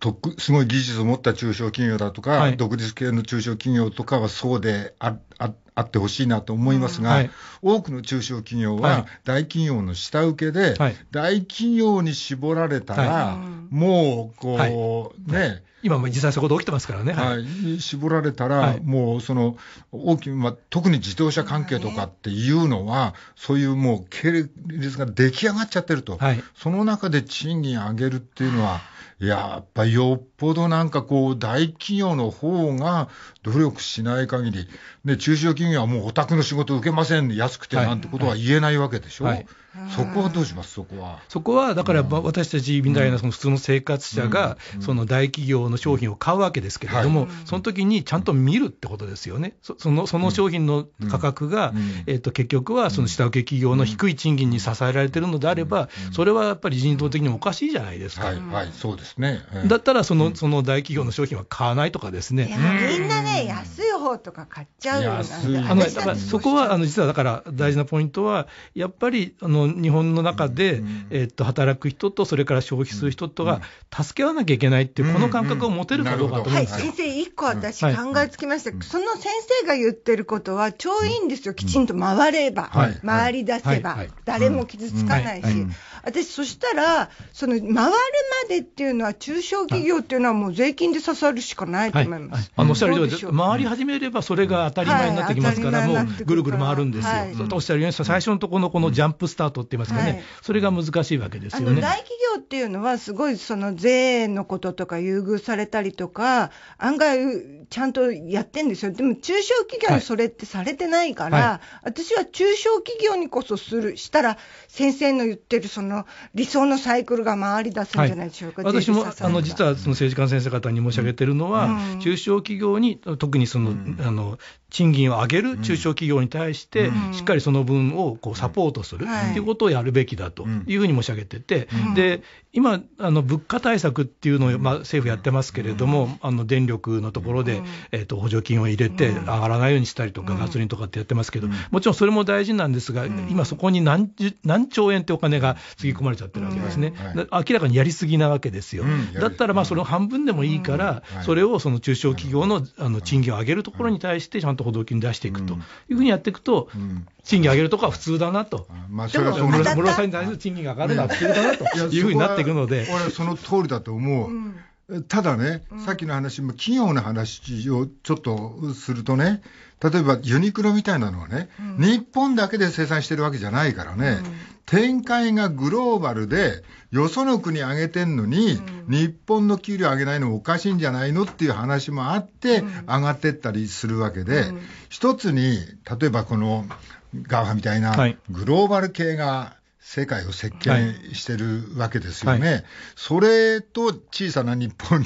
特すごい技術を持った中小企業だとか、はい、独立系の中小企業とかはそうであああってほしいなと思いますが、うんはい、多くの中小企業は大企業の下請けで、はい、大企業に絞られたら、もうこう、ね。今も実際そういうこと起きてますからね。はい、絞られたら、はい、もうその大き、まあ、特に自動車関係とかっていうのは、そういうもう系列が出来上がっちゃってると、はい、その中で賃金上げるっていうのは、やっぱりよっぽどなんかこう、大企業の方が努力しない限り、で中小企業はもうお宅の仕事受けません、安くてなんてことは言えないわけでしょ。はいそこはどうしますそこはそこはだから、私たちみたいなその普通の生活者が、その大企業の商品を買うわけですけれども、その時にちゃんと見るってことですよね、そのその商品の価格が、えー、と結局はその下請け企業の低い賃金に支えられてるのであれば、それはやっぱり人道的にもおかしいじゃないですか。はい、はい、そうですね、だったらそのその大企業の商品は買わないとかですね。みんなね安い方とか買っちゃうなんだそこはあの実はだから大事なポイントは、やっぱりあの日本の中で、えっと働く人と、それから消費する人とが助け合わなきゃいけないっていう、この感覚を持てるかどうかと思うんですはい、先生、一個私、考えつきました、はい、その先生が言ってることは、超いいんですよ、きちんと回れば、回り出せば、誰も傷つかないし。私、そしたら、その回るまでっていうのは、中小企業っていうのは、もう税金で支えるしかないと思います、はい、あのおっしゃるように、回り始めればそれが当たり前になってきますから、はい、もうぐるぐる回るんですよ、はい、おっしゃるように、最初のところのこのジャンプスタートって言いますかね、それが難しいわけですよね。大企業っていうのは、すごいその税のこととか優遇されたりとか、案外、ちゃんとやってんですよ、でも中小企業にそれってされてないから、私は中小企業にこそする、したら、先生の言ってる、そのの理想のサイクルが回り出すんじゃないでしょうか、はい、私もあの実はその政治家の先生方に申し上げてるのは、うん、中小企業に特にその、うん、あの賃金を上げる中小企業に対して、しっかりその分をこうサポートするということをやるべきだというふうに申し上げてて、で今、あの物価対策っていうのを、まあ、政府やってますけれども、あの電力のところで、えと補助金を入れて、上がらないようにしたりとか、ガソリンとかってやってますけど、もちろんそれも大事なんですが、今、そこに何何兆円ってお金がつぎ込まれちゃってるわけですね、明らかにやりすぎなわけですよ。だったら、その半分でもいいから、それをその中小企業のあの賃金を上げるところに対して、ちゃんとと補導金出していくというふうにやっていくと、賃金上げるとか普通だなと、まあ、それは室さんに対する賃金が上がるのは普通だなというふうになっていくので。俺その通りだと思う、ただね、さっきの話、も企業の話をちょっとするとね、例えばユニクロみたいなのはね、うん、日本だけで生産してるわけじゃないからね、展開がグローバルで、よその国上げてんのに、うん、日本の給料上げないのおかしいんじゃないのっていう話もあって、上がってったりするわけで、うん、一つに、例えばこの、ガーファみたいなグローバル系が世界を席巻してるわけですよね、はい、それと小さな日本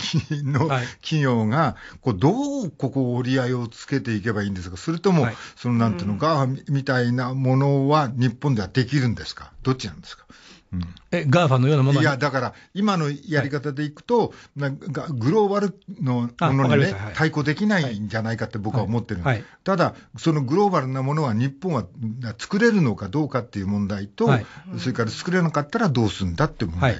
の企業が、こうどうここ、折り合いをつけていけばいいんですか、それとも、そのなんていうの、GAFA みたいなものは日本ではできるんですか、どっちなんですか。うんえガーファのようなものいや、だから、今のやり方でいくと、はい、グローバルのものにね、はい、対抗できないんじゃないかって僕は思ってる、はい、ただ、そのグローバルなものは日本は作れるのかどうかっていう問題と、それから作れなかったらどうするんだって問題、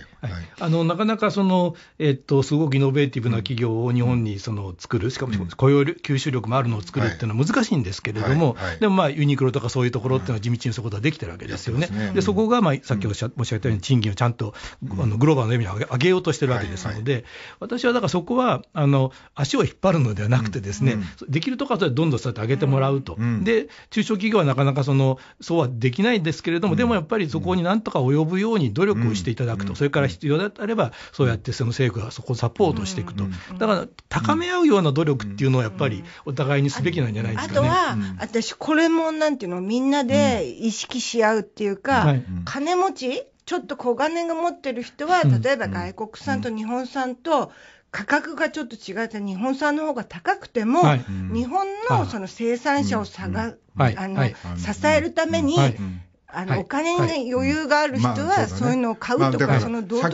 あのなかなかその、えっと、すごくイノベーティブな企業を日本にその作る、しかも雇用吸収力もあるのを作るっていうのは難しいんですけれども、でもまあユニクロとかそういうところっていうのは地道にそういうことはできてるわけですよね。でそこがまあさっきおっしゃ、うん、申し上げたように賃金をちゃんと、あのグローバルの意味で上げようとしてるわけですので、私はだからそこはあの足を引っ張るのではなくて、ですね、できるところはどんどんそうやって上げてもらうと、で中小企業はなかなかそのそうはできないですけれども、でもやっぱりそこになんとか及ぶように努力をしていただくと、それから必要であれば、そうやってその政府がそこをサポートしていくと、だから高め合うような努力っていうのをやっぱりお互いにすべきなんじゃないですか、ね、あとは、私、これもなんていうの、みんなで意識し合うっていうか、金持ちちょっと小金が持ってる人は、例えば外国産と日本産と、価格がちょっと違って、日本産の方が高くても、日本のその生産者をあの支えるために、あの、はい、お金に余裕がある人は、そういうのを買うとか、さっき言った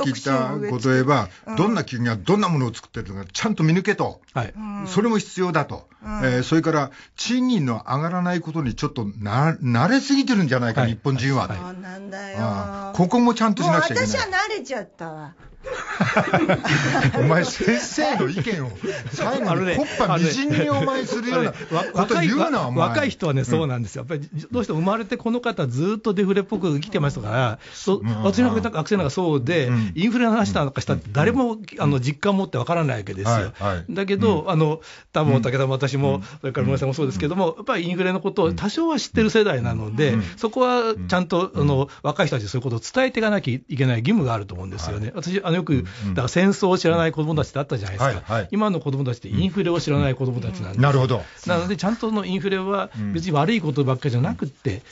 こと言えば、うん、どんな企業がどんなものを作ってるのか、ちゃんと見抜けと、はい、それも必要だと、うん、えー、それから賃金の上がらないことにちょっとな慣れすぎてるんじゃないか、日本人は、ね、はい、ここもちゃんとしなくちゃいけない。私は慣れちゃったわ お前、先生の意見を最後に、ほっぱみじんにお前するようなこと言うな、若い人はね、そうなんですよ、やっぱりどうしても生まれてこの方、ずっとデフレっぽく生きてましたから、そ私の学生なんかそうで、インフレの話なんかしたって、誰もあの実感持ってわからないわけですよ。だけど、あの多分武田も私も、それから村さんもそうですけども、やっぱりインフレのことを多少は知ってる世代なので、そこはちゃんとあの若い人たちにそういうことを伝えていかなきゃいけない義務があると思うんですよね。私あのよく、だから戦争を知らない子どもたちだったじゃないですか、はいはい、今の子どもたちってインフレを知らない子どもたちなんです、なるほどなので、ちゃんとのインフレは別に悪いことばっかりじゃなくて、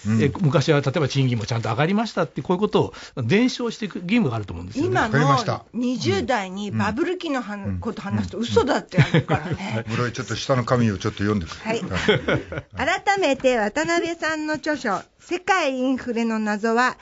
昔は例えば賃金もちゃんと上がりましたって、こういうことを伝承していく義務があると思うんですよ、ね、今の20代にバブル期のは、ん、こと話すと、嘘だってあるからね。室井、ちょっと下の紙をちょっと読んでくれ、はい、改めて渡辺さんの著書、世界インフレの謎は、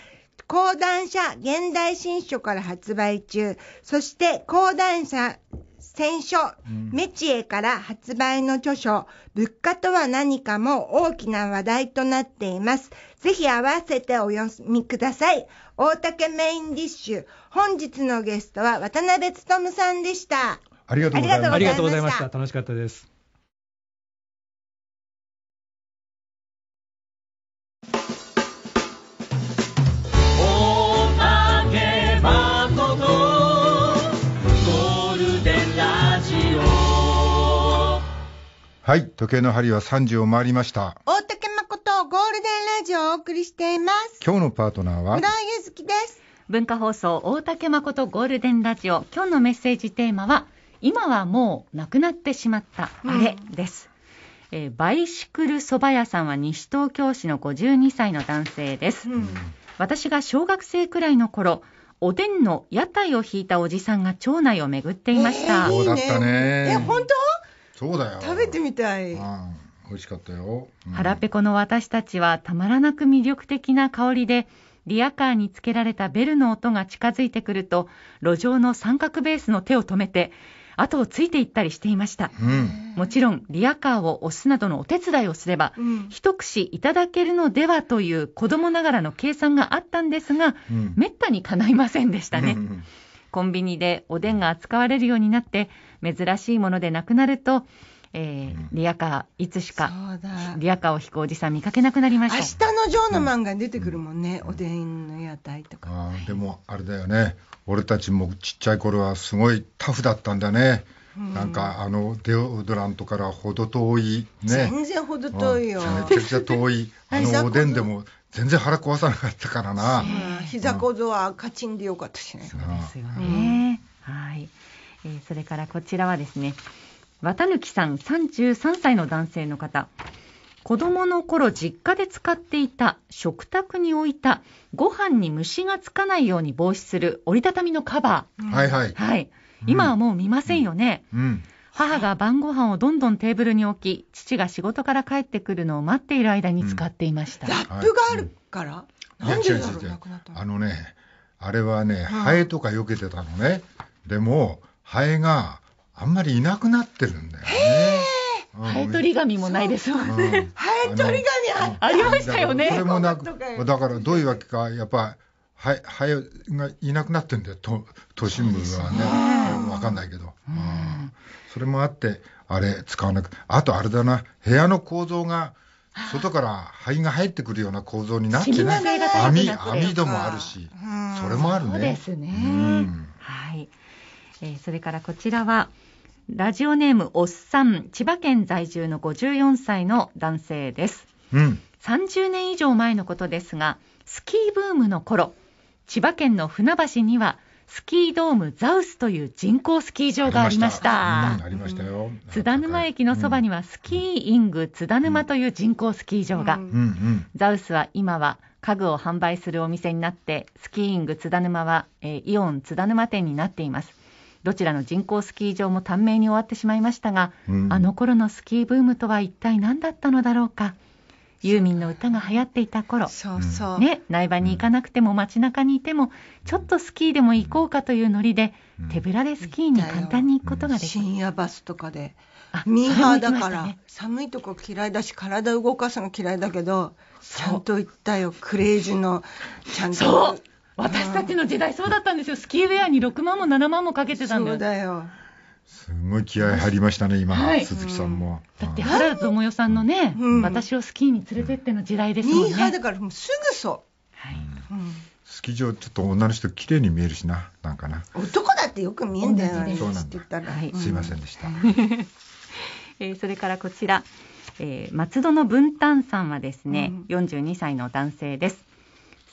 講談社現代新書から発売中、そして講談社選書、メチエから発売の著書、物価とは何かも大きな話題となっています。ぜひ合わせてお読みください。大竹メインディッシュ、本日のゲストは渡辺努さんでした。ありがとうございました。楽しかったです。はい、時計の針は3時を回りました。大竹誠ゴールデンラジオをお送りしています。今日のパートナーは村井ゆずきです。文化放送大竹誠ゴールデンラジオ今日のメッセージテーマは今はもうなくなってしまったあれです。うん、えー、バイシクル蕎麦屋さんは西東京市の52歳の男性です、うん、私が小学生くらいの頃おでんの屋台を引いたおじさんが町内を巡っていました、えー、いいね、そうだったねえ本当そうだよ食べてみたい、うん、美味しかったよ、うん、腹ペコの私たちはたまらなく魅力的な香りでリアカーにつけられたベルの音が近づいてくると路上の三角ベースの手を止めて後をついていったりしていました、うん、もちろんリアカーを押すなどのお手伝いをすれば、うん、一口いただけるのではという子供ながらの計算があったんですが、うん、めったに叶いませんでしたね、うんうん、コンビニでおでんが扱われるようになって珍しいものでなくなると、えー、リアカーいつしかリアカーを引くおじさん見かけなくなりました明日のジョーの漫画に出てくるもんね、うん、おでんの屋台とかあでもあれだよね俺たちもちっちゃい頃はすごいタフだったんだね、なんかあのデオドラントからほど遠いね全然ほど遠いよ、うん、めちゃくちゃ遠い あのおでんでも全然腹壊さなかったからな、膝小僧はカチンでよかったしねそうですよね、はいえそれからこちらはですね、綿貫さん、33歳の男性の方。子供の頃実家で使っていた食卓に置いたご飯に虫がつかないように防止する折りたたみのカバー。はいはい。はい。今はもう見ませんよね。うん。うん、母が晩ご飯をどんどんテーブルに置き、父が仕事から帰ってくるのを待っている間に使っていました。うん、ラップがあるから、うん、なんでだろうなくなったあのね、あれはね、ハエとか避けてたのね。でも、ハエがあんまりいなくなってるんだよね。ハエ取り紙もないですもんハエ取り紙ありましたよね。それもなく、だからどういうわけか、やっぱ、ハエ、ハエがいなくなってんだよ、都都心部はね。わかんないけど。それもあって、あれ使わなく、あとあれだな、部屋の構造が、外から灰が入ってくるような構造になってね、網、網戸もあるし、それもあるね。そうですね。はい。えそれからこちらは、ラジオネームおっさん、千葉県在住の54歳の男性です。うん、30年以上前のことですが、スキーブームの頃、千葉県の船橋には、スキードームザウスという人工スキー場がありました。ありましたよ。津田沼駅のそばにはスキーイング津田沼という人工スキー場が。ザウスは今は家具を販売するお店になって、スキーイング津田沼は、えー、イオン津田沼店になっています。どちらの人工スキー場も短命に終わってしまいましたが、うん、あの頃のスキーブームとは一体何だったのだろうか。ユーミンの歌が流行っていた頃そうそう、ね、苗場に行かなくても街中にいても、ちょっとスキーでも行こうかというノリで、手ぶらでスキーに簡単に行くことができる深夜バスとかでミーハーだから、ね、寒いとこ嫌いだし体動かすの嫌いだけどちゃんと行ったよクレイジのちゃんと私たちの時代そうだったんですよスキーウェアに6万も7万もかけてたんだよ。すごい気合い入りましたね、今、鈴木さんも。だって原田知世さんのね、私をスキーに連れてっての時代ですもんね。だからすぐそう。スキー場ちょっと女の人綺麗に見えるしななんかな男だってよく見えんだよねそうなんだ、すいませんでした、えそれからこちら、え松戸の文旦さんはですね、うん、42歳の男性です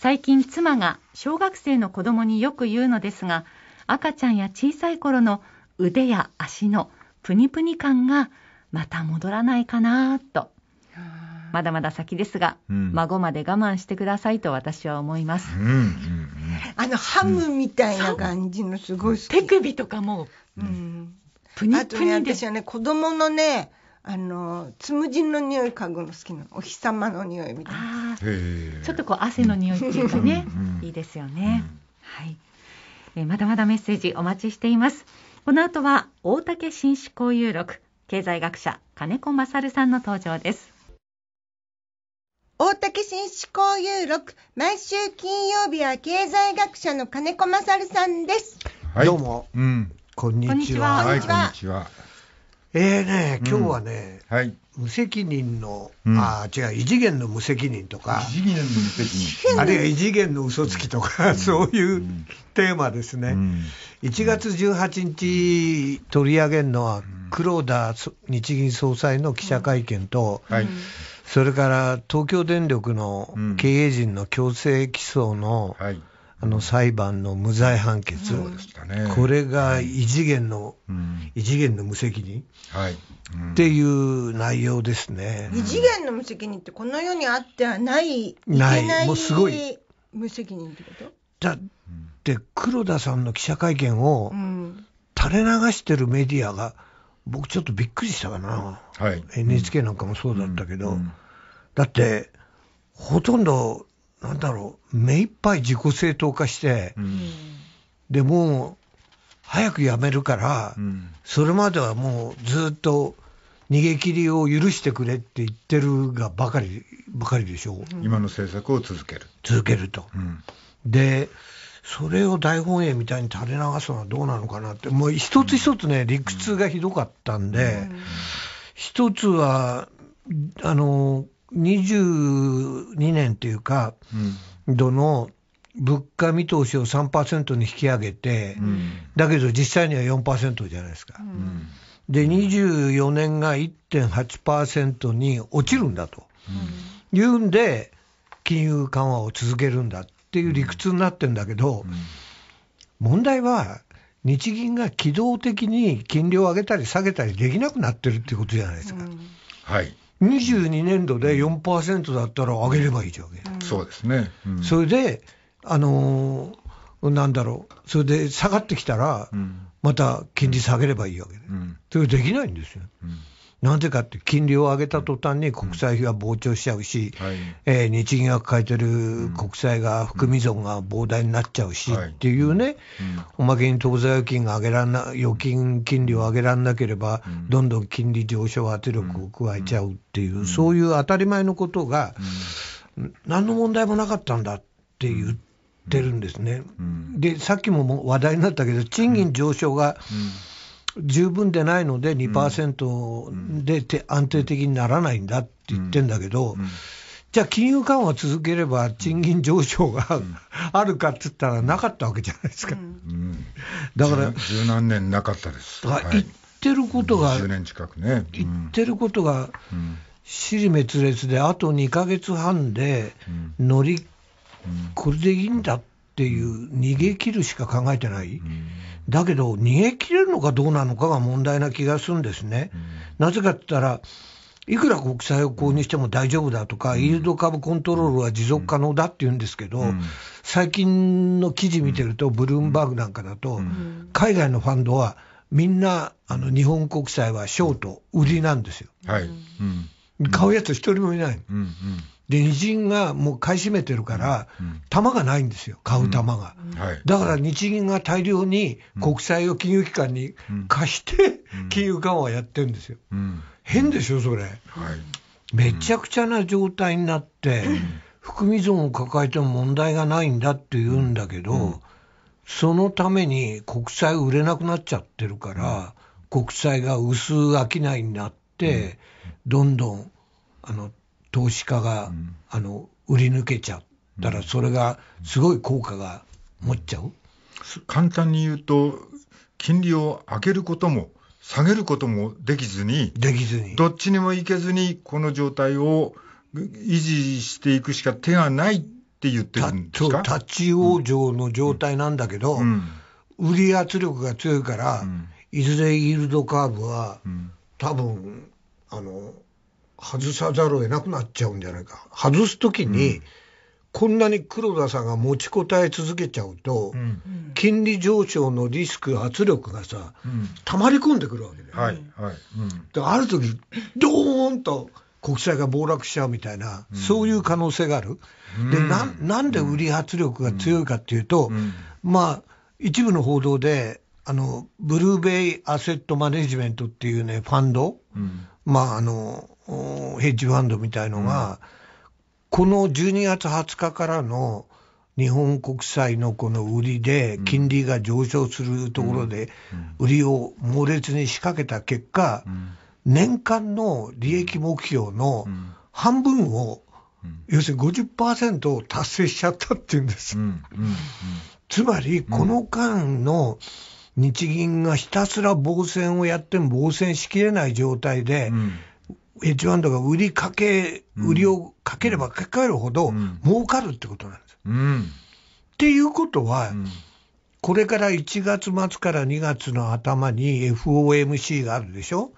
最近妻が小学生の子供によく言うのですが、赤ちゃんや小さい頃の腕や足のプニプニ感がまた戻らないかなと。まだまだ先ですが、うん、孫まで我慢してくださいと私は思います。うんうんうん、あのハムみたいな感じのすごい好き、うん、手首とかも、うん、プニプニで。あと私はね、子供のね、あのつむじの匂い嗅ぐの好きなのお日様の匂いみたいなちょっとこう汗の匂いっていうかねいいですよね、はい、えー、まだまだメッセージお待ちしていますこの後は大竹紳士交友録経済学者金子勝さんの登場です大竹紳士交友録毎週金曜日は経済学者の金子勝さんです、はい、どうも、うん、こんにちはこんにちは、はいえーね、今日はね、うんはい、無責任の、うん、あ違う、異次元の無責任とか、異次元の無責任あるいは異次元の嘘つきとか、うん、そういうテーマですね、うん、1月18日取り上げるのは、黒田日銀総裁の記者会見と、それから東京電力の経営陣の強制起訴の、はいあの裁判の無罪判決、そうでね、これが異次元の、異次元の無責任、はいっていう内容ですね、異次元の無責任って、この世にあってはない、いないもうすごい無責任ってことだって黒田さんの記者会見を垂れ流してるメディアが、僕ちょっとびっくりしたかな、はい、NHK なんかもそうだったけど、だってほとんどなんだろう、目いっぱい自己正当化して、でもう、早く辞めるから、それまではもうずっと逃げ切りを許してくれって言ってるがばかりばかりでしょう。今の政策を続ける。続けると。で、それを大本営みたいに垂れ流すのはどうなのかなって、もう一つ一つね、理屈がひどかったんで、一つは、あの、22年というか、どの物価見通しを3%に引き上げて、だけど実際には4%じゃないですか。で、24年が1.8%に落ちるんだと、いうんで、金融緩和を続けるんだっていう理屈になってるんだけど、問題は、日銀が機動的に金利を上げたり下げたりできなくなってるっていうことじゃないですか。はい22年度で4%だったら上げればいいじゃん、そうですね、うん、それで、あのー、なんだろう、それで下がってきたら、また金利下げればいいわけで、それできないんですよ。うんなぜかって金利を上げた途端に国債費は膨張しちゃうし、うんはい、えー、日銀が抱えてる国債が含み損が膨大になっちゃうし、っていうね、うん、おまけに当座預金が上げらんな、預金金利を上げられなければ、どんどん金利上昇圧力を加えちゃうっていう、そういう当たり前のことが、何の問題もなかったんだって言って、るんですね、でさっきも話題になったけど、賃金上昇が、十分でないので2%で、安定的にならないんだって言ってんだけど、じゃあ、金融緩和続ければ賃金上昇が、あるかって言ったらなかったわけじゃないですか。だから十何年なかったです。はい、言ってることが、年近くね、言ってることが、離滅裂で、あと2か月半で乗り、これでいいんだっていう、逃げ切るしか考えてない。だけど、逃げ切れるのかどうなのかが問題な気がするんですね。うん、なぜかって言ったら、いくら国債を購入しても大丈夫だとか、イールド株コントロールは持続可能だって言うんですけど、最近の記事見てると、ブルームバーグなんかだと、海外のファンドはみんなあの日本国債はショート、売りなんですよ。うん、買うやつ一人もいない。うんで、日銀がもう買い占めてるから、玉がないんですよ、買う玉が。だから日銀が大量に国債を金融機関に貸して、金融緩和やってるんですよ。変でしょ、それ。めちゃくちゃな状態になって、含み損を抱えても問題がないんだって言うんだけど、そのために国債売れなくなっちゃってるから、国債が薄商いになって、どんどんあの投資家が、うん、あの売り抜けちゃったら、それがすごい効果が持っちゃう、簡単に言うと、金利を上げることも下げることもできずに、できずにどっちにもいけずに、この状態を維持していくしか手がないって言ってるんですか立ち往生の状態なんだけど、うんうん、売り圧力が強いから、うん、いずれイールドカーブは、多分あの外さざるを得なくなっちゃうんじゃないか。外すときに、こんなに黒田さんが持ちこたえ続けちゃうと、うん、金利上昇のリスク、圧力がさ、うん、溜まり込んでくるわけだよ、はいはいうん、ある時ドーンと国債が暴落しちゃうみたいな、そういう可能性がある、でななんで売り圧力が強いかっていうと、まあ、一部の報道で、あのブルーベイ・アセット・マネジメントっていうね、ファンド、まああのヘッジファンドみたいのが、この12月20日からの日本国債のこの売りで、金利が上昇するところで、売りを猛烈に仕掛けた結果、年間の利益目標の半分を、要するに50%を達成しちゃったっていうんです。つまり、この間の日銀がひたすら防戦をやっても防戦しきれない状態で、エッジファンドが売りかけ、売りをかければかけるほど、儲かるってことなんです。うん、っていうことは、これから1月末から2月の頭に FOMC があるでしょ、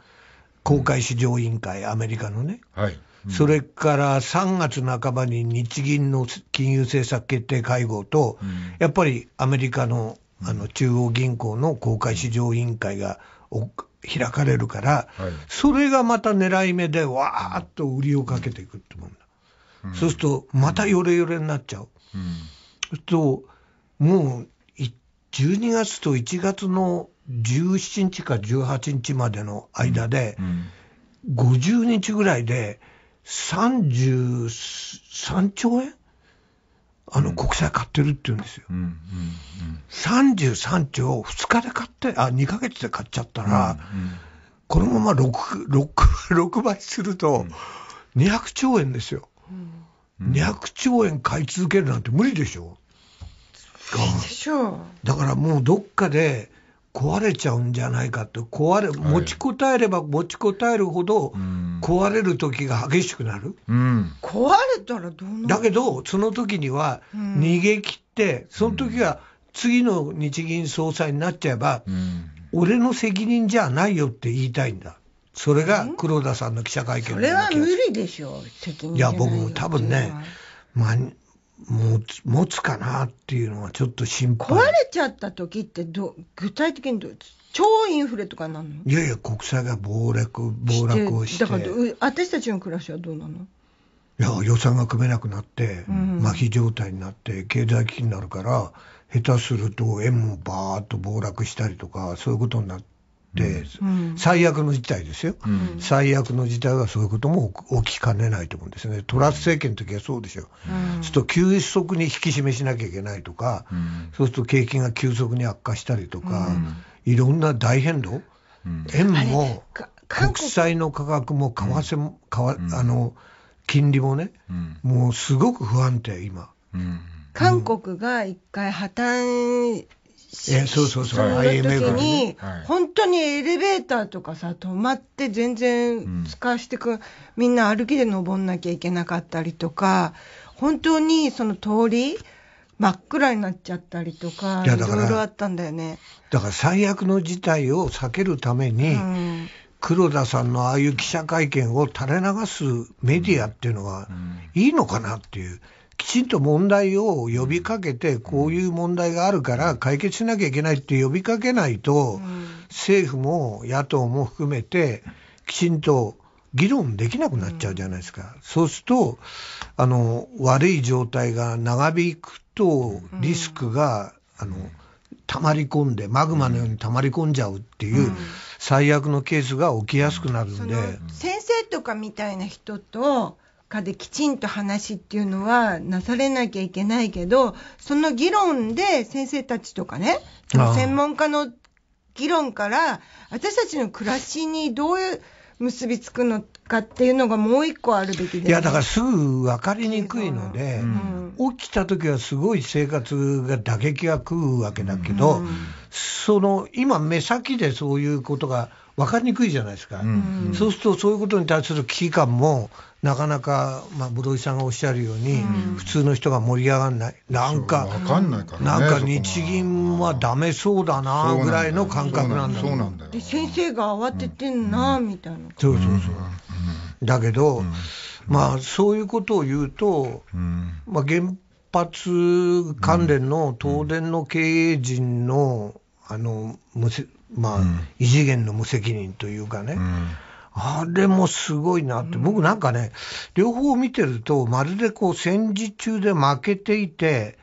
公開市場委員会、アメリカのね、はいうん、それから3月半ばに日銀の金融政策決定会合と、うん、やっぱりアメリカのあの中央銀行の公開市場委員会が開かれるから、はい、それがまた狙い目で、わーっと売りをかけていくってもんだ、うん、そうすると、またよれよれになっちゃう、うん、そうすると、もう12月と1月の17日か18日までの間で、うんうん、50日ぐらいで33兆円あの国債買ってるって言うんですよ。うんうん33兆を2日で買って、あ、2か月で買っちゃったら、このまま 6, 6, 6倍すると、200兆円ですよ。200兆円買い続けるなんて無理でしょ。無理でしょう。だからもうどっかで、壊れちゃうんじゃないかと壊れ持ちこたえれば持ちこたえるほど壊れる時が激しくなる、うん、壊れたらどうなるだけどその時には逃げ切ってその時は次の日銀総裁になっちゃえば、うん、俺の責任じゃないよって言いたいんだそれが黒田さんの記者会見それは無理でしょ責任いや僕も多分ね、まあ、持つ持つかなっていうのはちょっと心配壊れちゃった時ってど具体的にど超インフレとかなのいやいや国債が暴落暴落をしてだから私たちの暮らしはどうなのいや予算が組めなくなって、うん、麻痺状態になって経済危機になるから下手すると円もバーッと暴落したりとかそういうことになって、最悪の事態ですよ、最悪の事態はそういうことも起きかねないと思うんですね、トラス政権の時はそうでしょ、うん、すると急速に引き締めしなきゃいけないとか、そうすると景気が急速に悪化したりとか、いろんな大変動、円も国債の価格も為替も、あの金利もね、もうすごく不安定、今。韓国が一回破綻えそうそうそう、IMF に、本当にエレベーターとかさ、止まって全然使わしてく、うん、みんな歩きで登んなきゃいけなかったりとか、本当にその通り、真っ暗になっちゃったりとか、いろいろあったんだよね。だから最悪の事態を避けるために、うん黒田さんのああいう記者会見を垂れ流すメディアっていうのは、いいのかなっていう。きちんと問題を呼びかけて、こういう問題があるから解決しなきゃいけないって呼びかけないと、政府も野党も含めて、きちんと議論できなくなっちゃうじゃないですか、そうするとあの悪い状態が長引くとリスクが、あの溜まり込んでマグマのように溜まり込んじゃうっていう、最悪のケースが起きやすくなるんで、先生とかみたいな人とかできちんと話っていうのはなされなきゃいけないけど、その議論で先生たちとかね、その専門家の議論から、私たちの暮らしにどういう結びつくのかっていうのがもう一個あるべき、ね、いや、だからすぐ分かりにくいので、うん、起きた時はすごい生活が打撃が食うわけだけど、うん、その今目先でそういうことが分かりにくいじゃないですか、うんうん、そうするとそういうことに対する危機感もなかなか、まあ、室井さんがおっしゃるように、うん、普通の人が盛り上がらない、なんか、かんないかね、なんか日銀はだめそうだなぐらいの感覚なんだなんだで先生が慌ててんな、みたいな。そうそうそう、だけど、まあ、そういうことを言うと、まあ、原発関連の東電の経営陣の、あのむせまあ、異次元の無責任というかね、うん、あれもすごいなって、僕なんかね、両方見てると、まるでこう戦時中で負けていて、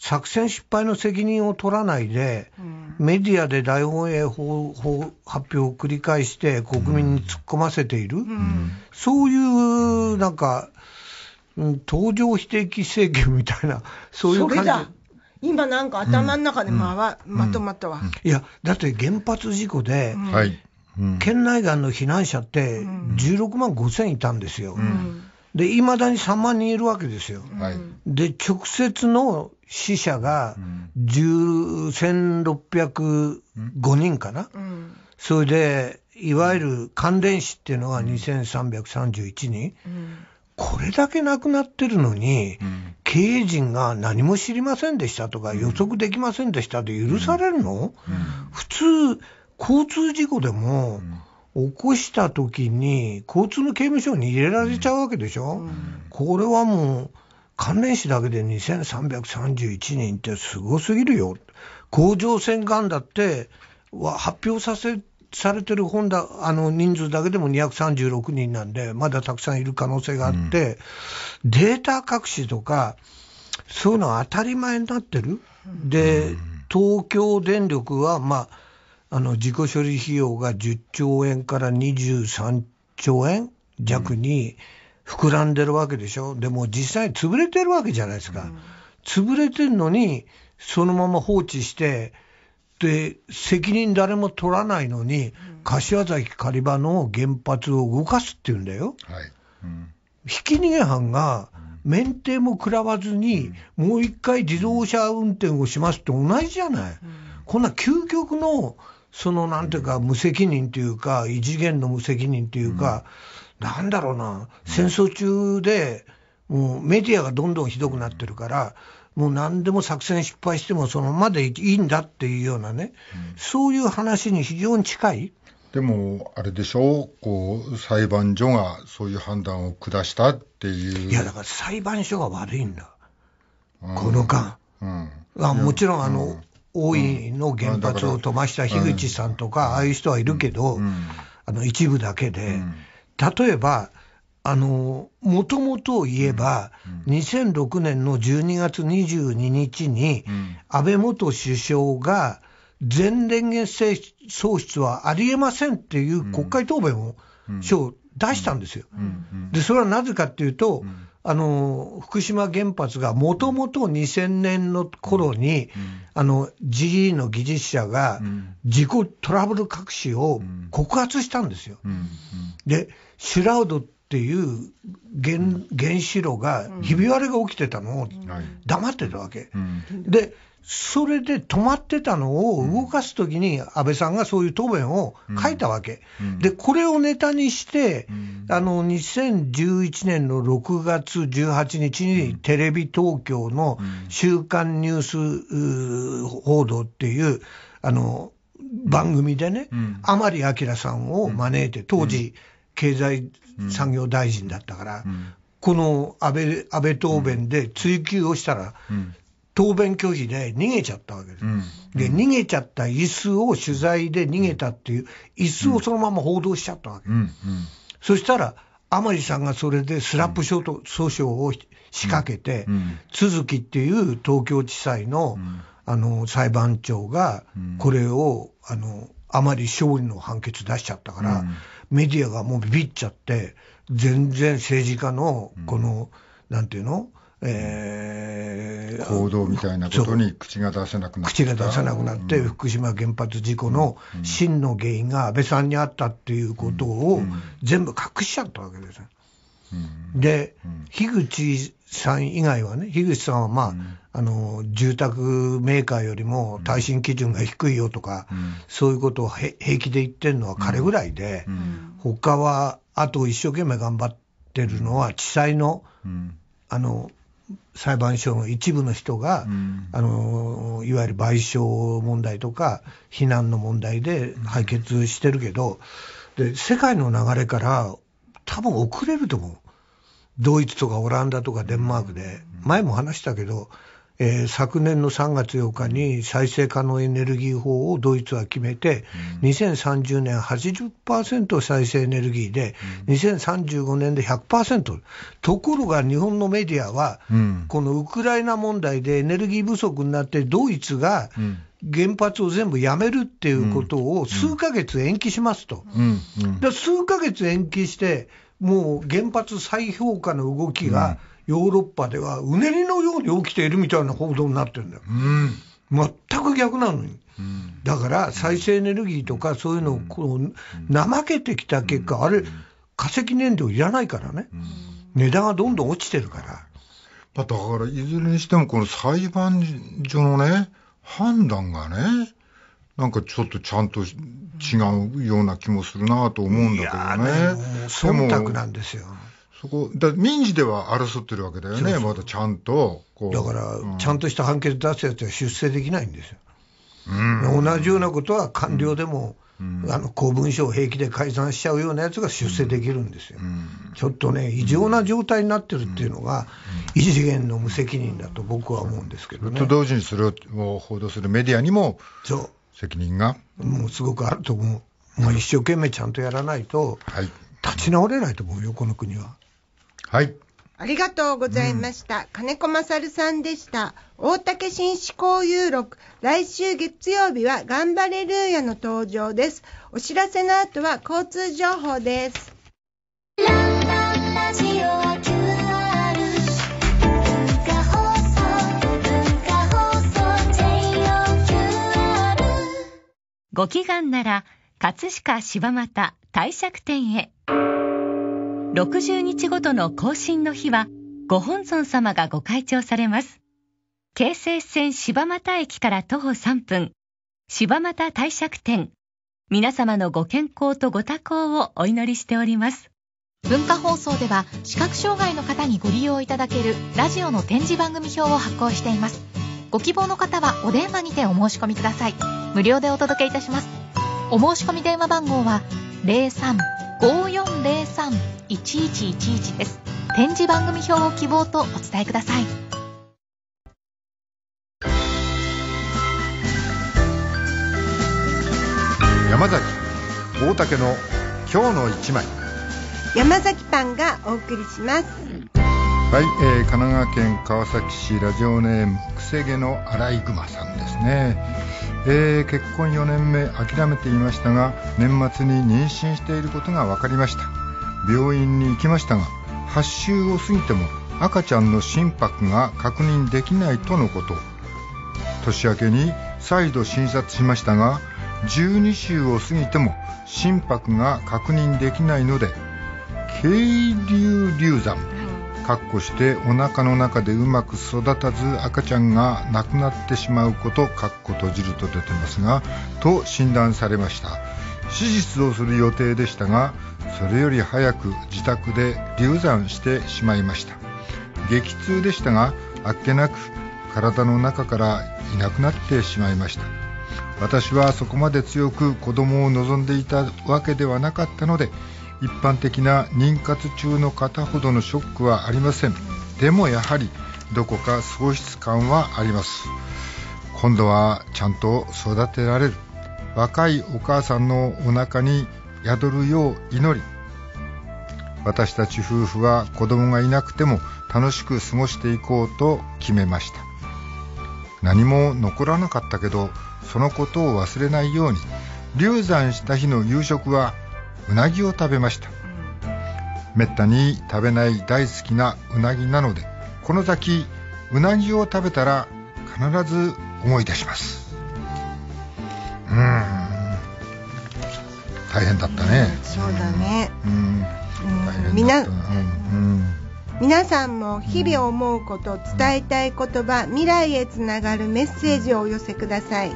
作戦失敗の責任を取らないで、メディアで大本営法法発表を繰り返して、国民に突っ込ませている、そういうなんか、登場定的政権みたいな、そういう感じ。今なんか頭の中でま,、うまとまったわ、いや、だって原発事故で、県内外の避難者って16万5千いたんですよ。で、いまだに3万人いるわけですよ。で、直接の死者が1605人かな。それで、いわゆる関連死っていうのが2331人。これだけ亡くなってるのに、うん、経営陣が何も知りませんでしたとか、予測できませんでしたで許されるの、うんうん、普通、交通事故でも、起こした時に、交通の刑務所に入れられちゃうわけでしょ、これはもう、関連死だけで2331人ってすごすぎるよ、甲状腺がんだって、発表させされてる本だあの人数だけでも236人なんで、まだたくさんいる可能性があって、うん、データ隠しとか、そういうのは当たり前になってる、で、東京電力は、まあ、あの自己処理費用が10兆円から23兆円弱に膨らんでるわけでしょ、でも実際、潰れてるわけじゃないですか、潰れてるのに、そのまま放置して、で責任誰も取らないのに、柏崎刈羽の原発を動かすっていうんだよ。はいうん、ひき逃げ犯が免停も食らわずに、うん、もう一回自動車運転をしますって同じじゃない、うん、こんな究極の、そのなんていうか、無責任というか、異次元の無責任というか、なんだろうな、戦争中で、もうメディアがどんどんひどくなってるから、もう何でも作戦失敗してもそのまでいいんだっていうようなね、うん、そういう話に非常に近い。でも、あれでしょう、こう裁判所がそういう判断を下したっていう。いや、だから裁判所が悪いんだ、うん、この間。うん、あもちろんあの、うん、大井の原発を飛ばした樋口さんとか、ああいう人はいるけど、あの一部だけで、例えば、あの、もともと言えば、2006年の12月22日に、安倍元首相が、全連言性喪失はありえませんっていう国会答弁を、出したんですよ。で、それはなぜかっていうと、あの福島原発がもともと2000年の頃に、うん、あの GE の技術者が事故トラブル隠しを告発したんですよ。で、シュラウドっっていう原原子炉がひび割れが起きてたのを黙ってたわけ、でそれで止まってたのを動かすときに安倍さんがそういう答弁を書いたわけ、でこれをネタにして、あの2011年の6月18日にテレビ東京の「週刊ニュース報道」っていうあの番組でね、甘利明さんを招いて、当時、経済産業大臣だったから、うん、この安倍安倍答弁で追及をしたら、うん、答弁拒否で逃げちゃったわけです、うん、で逃げちゃった椅子を取材で逃げたっていう、椅子をそのまま報道しちゃったわけ、そしたら、甘利さんがそれでスラップ訴訟を仕掛けて、都築っていう東京地裁の,、あの裁判長が、これをあの甘利勝利の判決出しちゃったから。メディアがもうビビっちゃって、全然政治家の、この、うん、なんていうの、えー、行動みたいなことに口が出せなくなって口が出せなくなって、うん、福島原発事故の真の原因が安倍さんにあったっていうことを全部隠しちゃったわけです。うん、で、樋口さん以外はね、樋口さんは、まあ、うん、あの住宅メーカーよりも耐震基準が低いよとか、うん、そういうことを平気で言ってるのは彼ぐらいで、うん、他は、あと一生懸命頑張ってるのは、地裁の,、あの裁判所の一部の人が、あの、いわゆる賠償問題とか、避難の問題で解決してるけど、で世界の流れから、多分遅れると思う。ドイツとかオランダとかデンマークで、前も話したけど、えー、昨年の3月8日に再生可能エネルギー法をドイツは決めて、2030年80%再生エネルギーで、2035年で100%、ところが日本のメディアは、このウクライナ問題でエネルギー不足になって、ドイツが原発を全部やめるっていうことを数ヶ月延期しますと。数ヶ月延期してもう原発再評価の動きが、ヨーロッパではうねりのように起きているみたいな報道になってるんだよ、うん、全く逆なのに、うん、だから再生エネルギーとかそういうのをこう怠けてきた結果、あれ、化石燃料いらないからね、値段がどんどん落ちてるから。だからいずれにしても、この裁判所のね、判断がね、なんかちょっとちゃんと違うような気もするなと思うんだけどね。忖度なんですよ。そこ、だ民事では争ってるわけだよね、そうそうまだちゃんと。だから、うん、ちゃんとした判決出すやつは出世できないんですよ。うん、同じようなことは官僚でも、うん、あの公文書を平気で改ざんしちゃうようなやつが出世できるんですよ、ちょっとね、異常な状態になってるっていうのが、異次元の無責任だと僕は思うんですけど、ね、と同時にそれを報道するメディアにも、そう責任がもうすごくあると思う、うまあ、一生懸命ちゃんとやらないと、はい、立ち直れないと思うよ、この国は。はいありがとうございました。うん、金子勝さんでした。大竹紳士交友録。来週月曜日は頑張れルーヤの登場です。お知らせの後は交通情報です。ご祈願なら、葛飾柴又帝釈天へ。60日ごとの更新の日は、ご本尊様がご開帳されます。京成線柴又駅から徒歩3分、柴又帝釈天。皆様のご健康とご多幸をお祈りしております。文化放送では視覚障害の方にご利用いただけるラジオの展示番組表を発行しています。ご希望の方はお電話にてお申し込みください無料でお届けいたしますお申し込み電話番号は0354031111です展示番組表を希望とお伝えください山崎大竹の今日の一枚山崎パンがお送りしますはい、えー、神奈川県川崎市ラジオネームくせ毛のアライグマさんですね、えー、結婚4年目諦めていましたが年末に妊娠していることが分かりました病院に行きましたが8週を過ぎても赤ちゃんの心拍が確認できないとのこと年明けに再度診察しましたが12週を過ぎても心拍が確認できないので経流流産抱っこしてお腹の中でうまく育たず赤ちゃんが亡くなってしまうことかっこ閉じると出てますがと診断されました手術をする予定でしたがそれより早く自宅で流産してしまいました激痛でしたがあっけなく体の中からいなくなってしまいました私はそこまで強く子供を望んでいたわけではなかったので一般的な妊活中の方ほどのショックはありませんでもやはりどこか喪失感はあります今度はちゃんと育てられる若いお母さんのお腹に宿るよう祈り私たち夫婦は子供がいなくても楽しく過ごしていこうと決めました何も残らなかったけどそのことを忘れないように流産した日の夕食はうなぎを食べました、めったに食べない大好きなうなぎなのでこの先うなぎを食べたら必ず思い出しますうん大変だったね、うん、そうだねうん、ううん、皆さんも日々思うこと伝えたい言葉、未来へつながるメッセージをお寄せください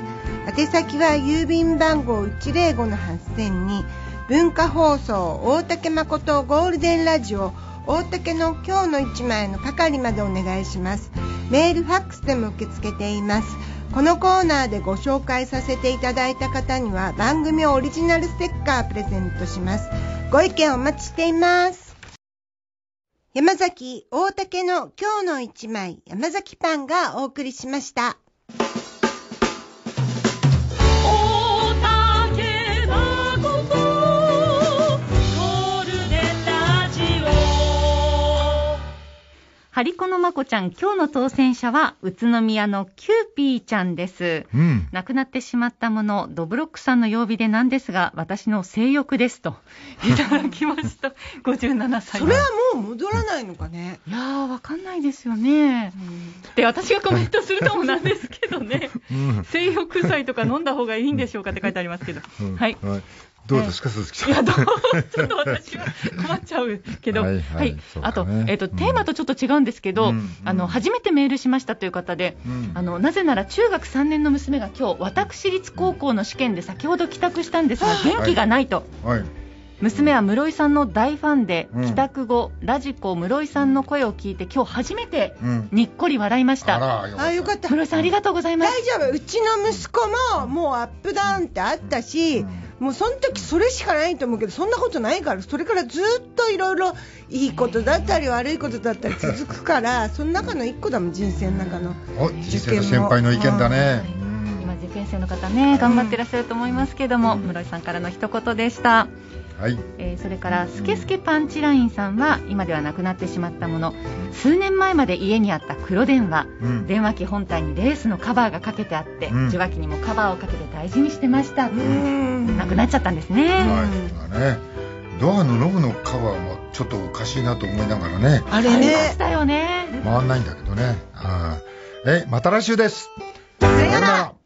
宛先は郵便番号105の8000に文化放送大竹誠ゴールデンラジオ大竹の今日の一枚の係までお願いしますメールファックスでも受け付けていますこのコーナーでご紹介させていただいた方には番組オリジナルステッカープレゼントしますご意見お待ちしています山崎大竹の今日の一枚山崎パンがお送りしました。ハリコのまこちゃん、今日の当選者は、宇都宮のキューピーちゃんです。うん、亡くなってしまったもの、ドブロックさんの曜日でなんですが、私の性欲ですと、いただきました。57 歳。それはもう戻らないのかね。いやー、わかんないですよね。で、私がコメントするともなんですけどね、うん、性欲剤とか飲んだ方がいいんでしょうかって書いてありますけど。うん、はい、はいどうですか、鈴木さん。いや、どう ちょっと私は困っちゃうけど、はい、あと、えっ、と、テーマとちょっと違うんですけど、あの、初めてメールしましたという方で、あの、なぜなら中学3年の娘が今日、私立高校の試験で先ほど帰宅したんですが、元気がないと。はい娘は室井さんの大ファンで、帰宅後、ラジコ室井さんの声を聞いて、今日初めてにっこり笑いました。あよかった。室井さん、ありがとうございます。大丈夫、うちの息子も、もうアップダウンってあったし、もうその時それしかないと思うけど、そんなことないから、それからずっといろいろいいことだったり、悪いことだったり続くから、その中の1個だもん、人生の中の。人生の先輩の意見だね。今受験生の方ね頑張ってらっしゃると思いますけども、室井さんからの一言でした。はい、えー、それからすけすけパンチラインさんは今ではなくなってしまったもの数年前まで家にあった黒電話、うん、電話機本体にレースのカバーがかけてあって、うん、受話器にもカバーをかけて大事にしてました、うん、なくなっちゃったんですね。はいねドアのロブのカバーもちょっとおかしいなと思いながらねあれねたよね回んないんだけどねえまた来週ですさよなら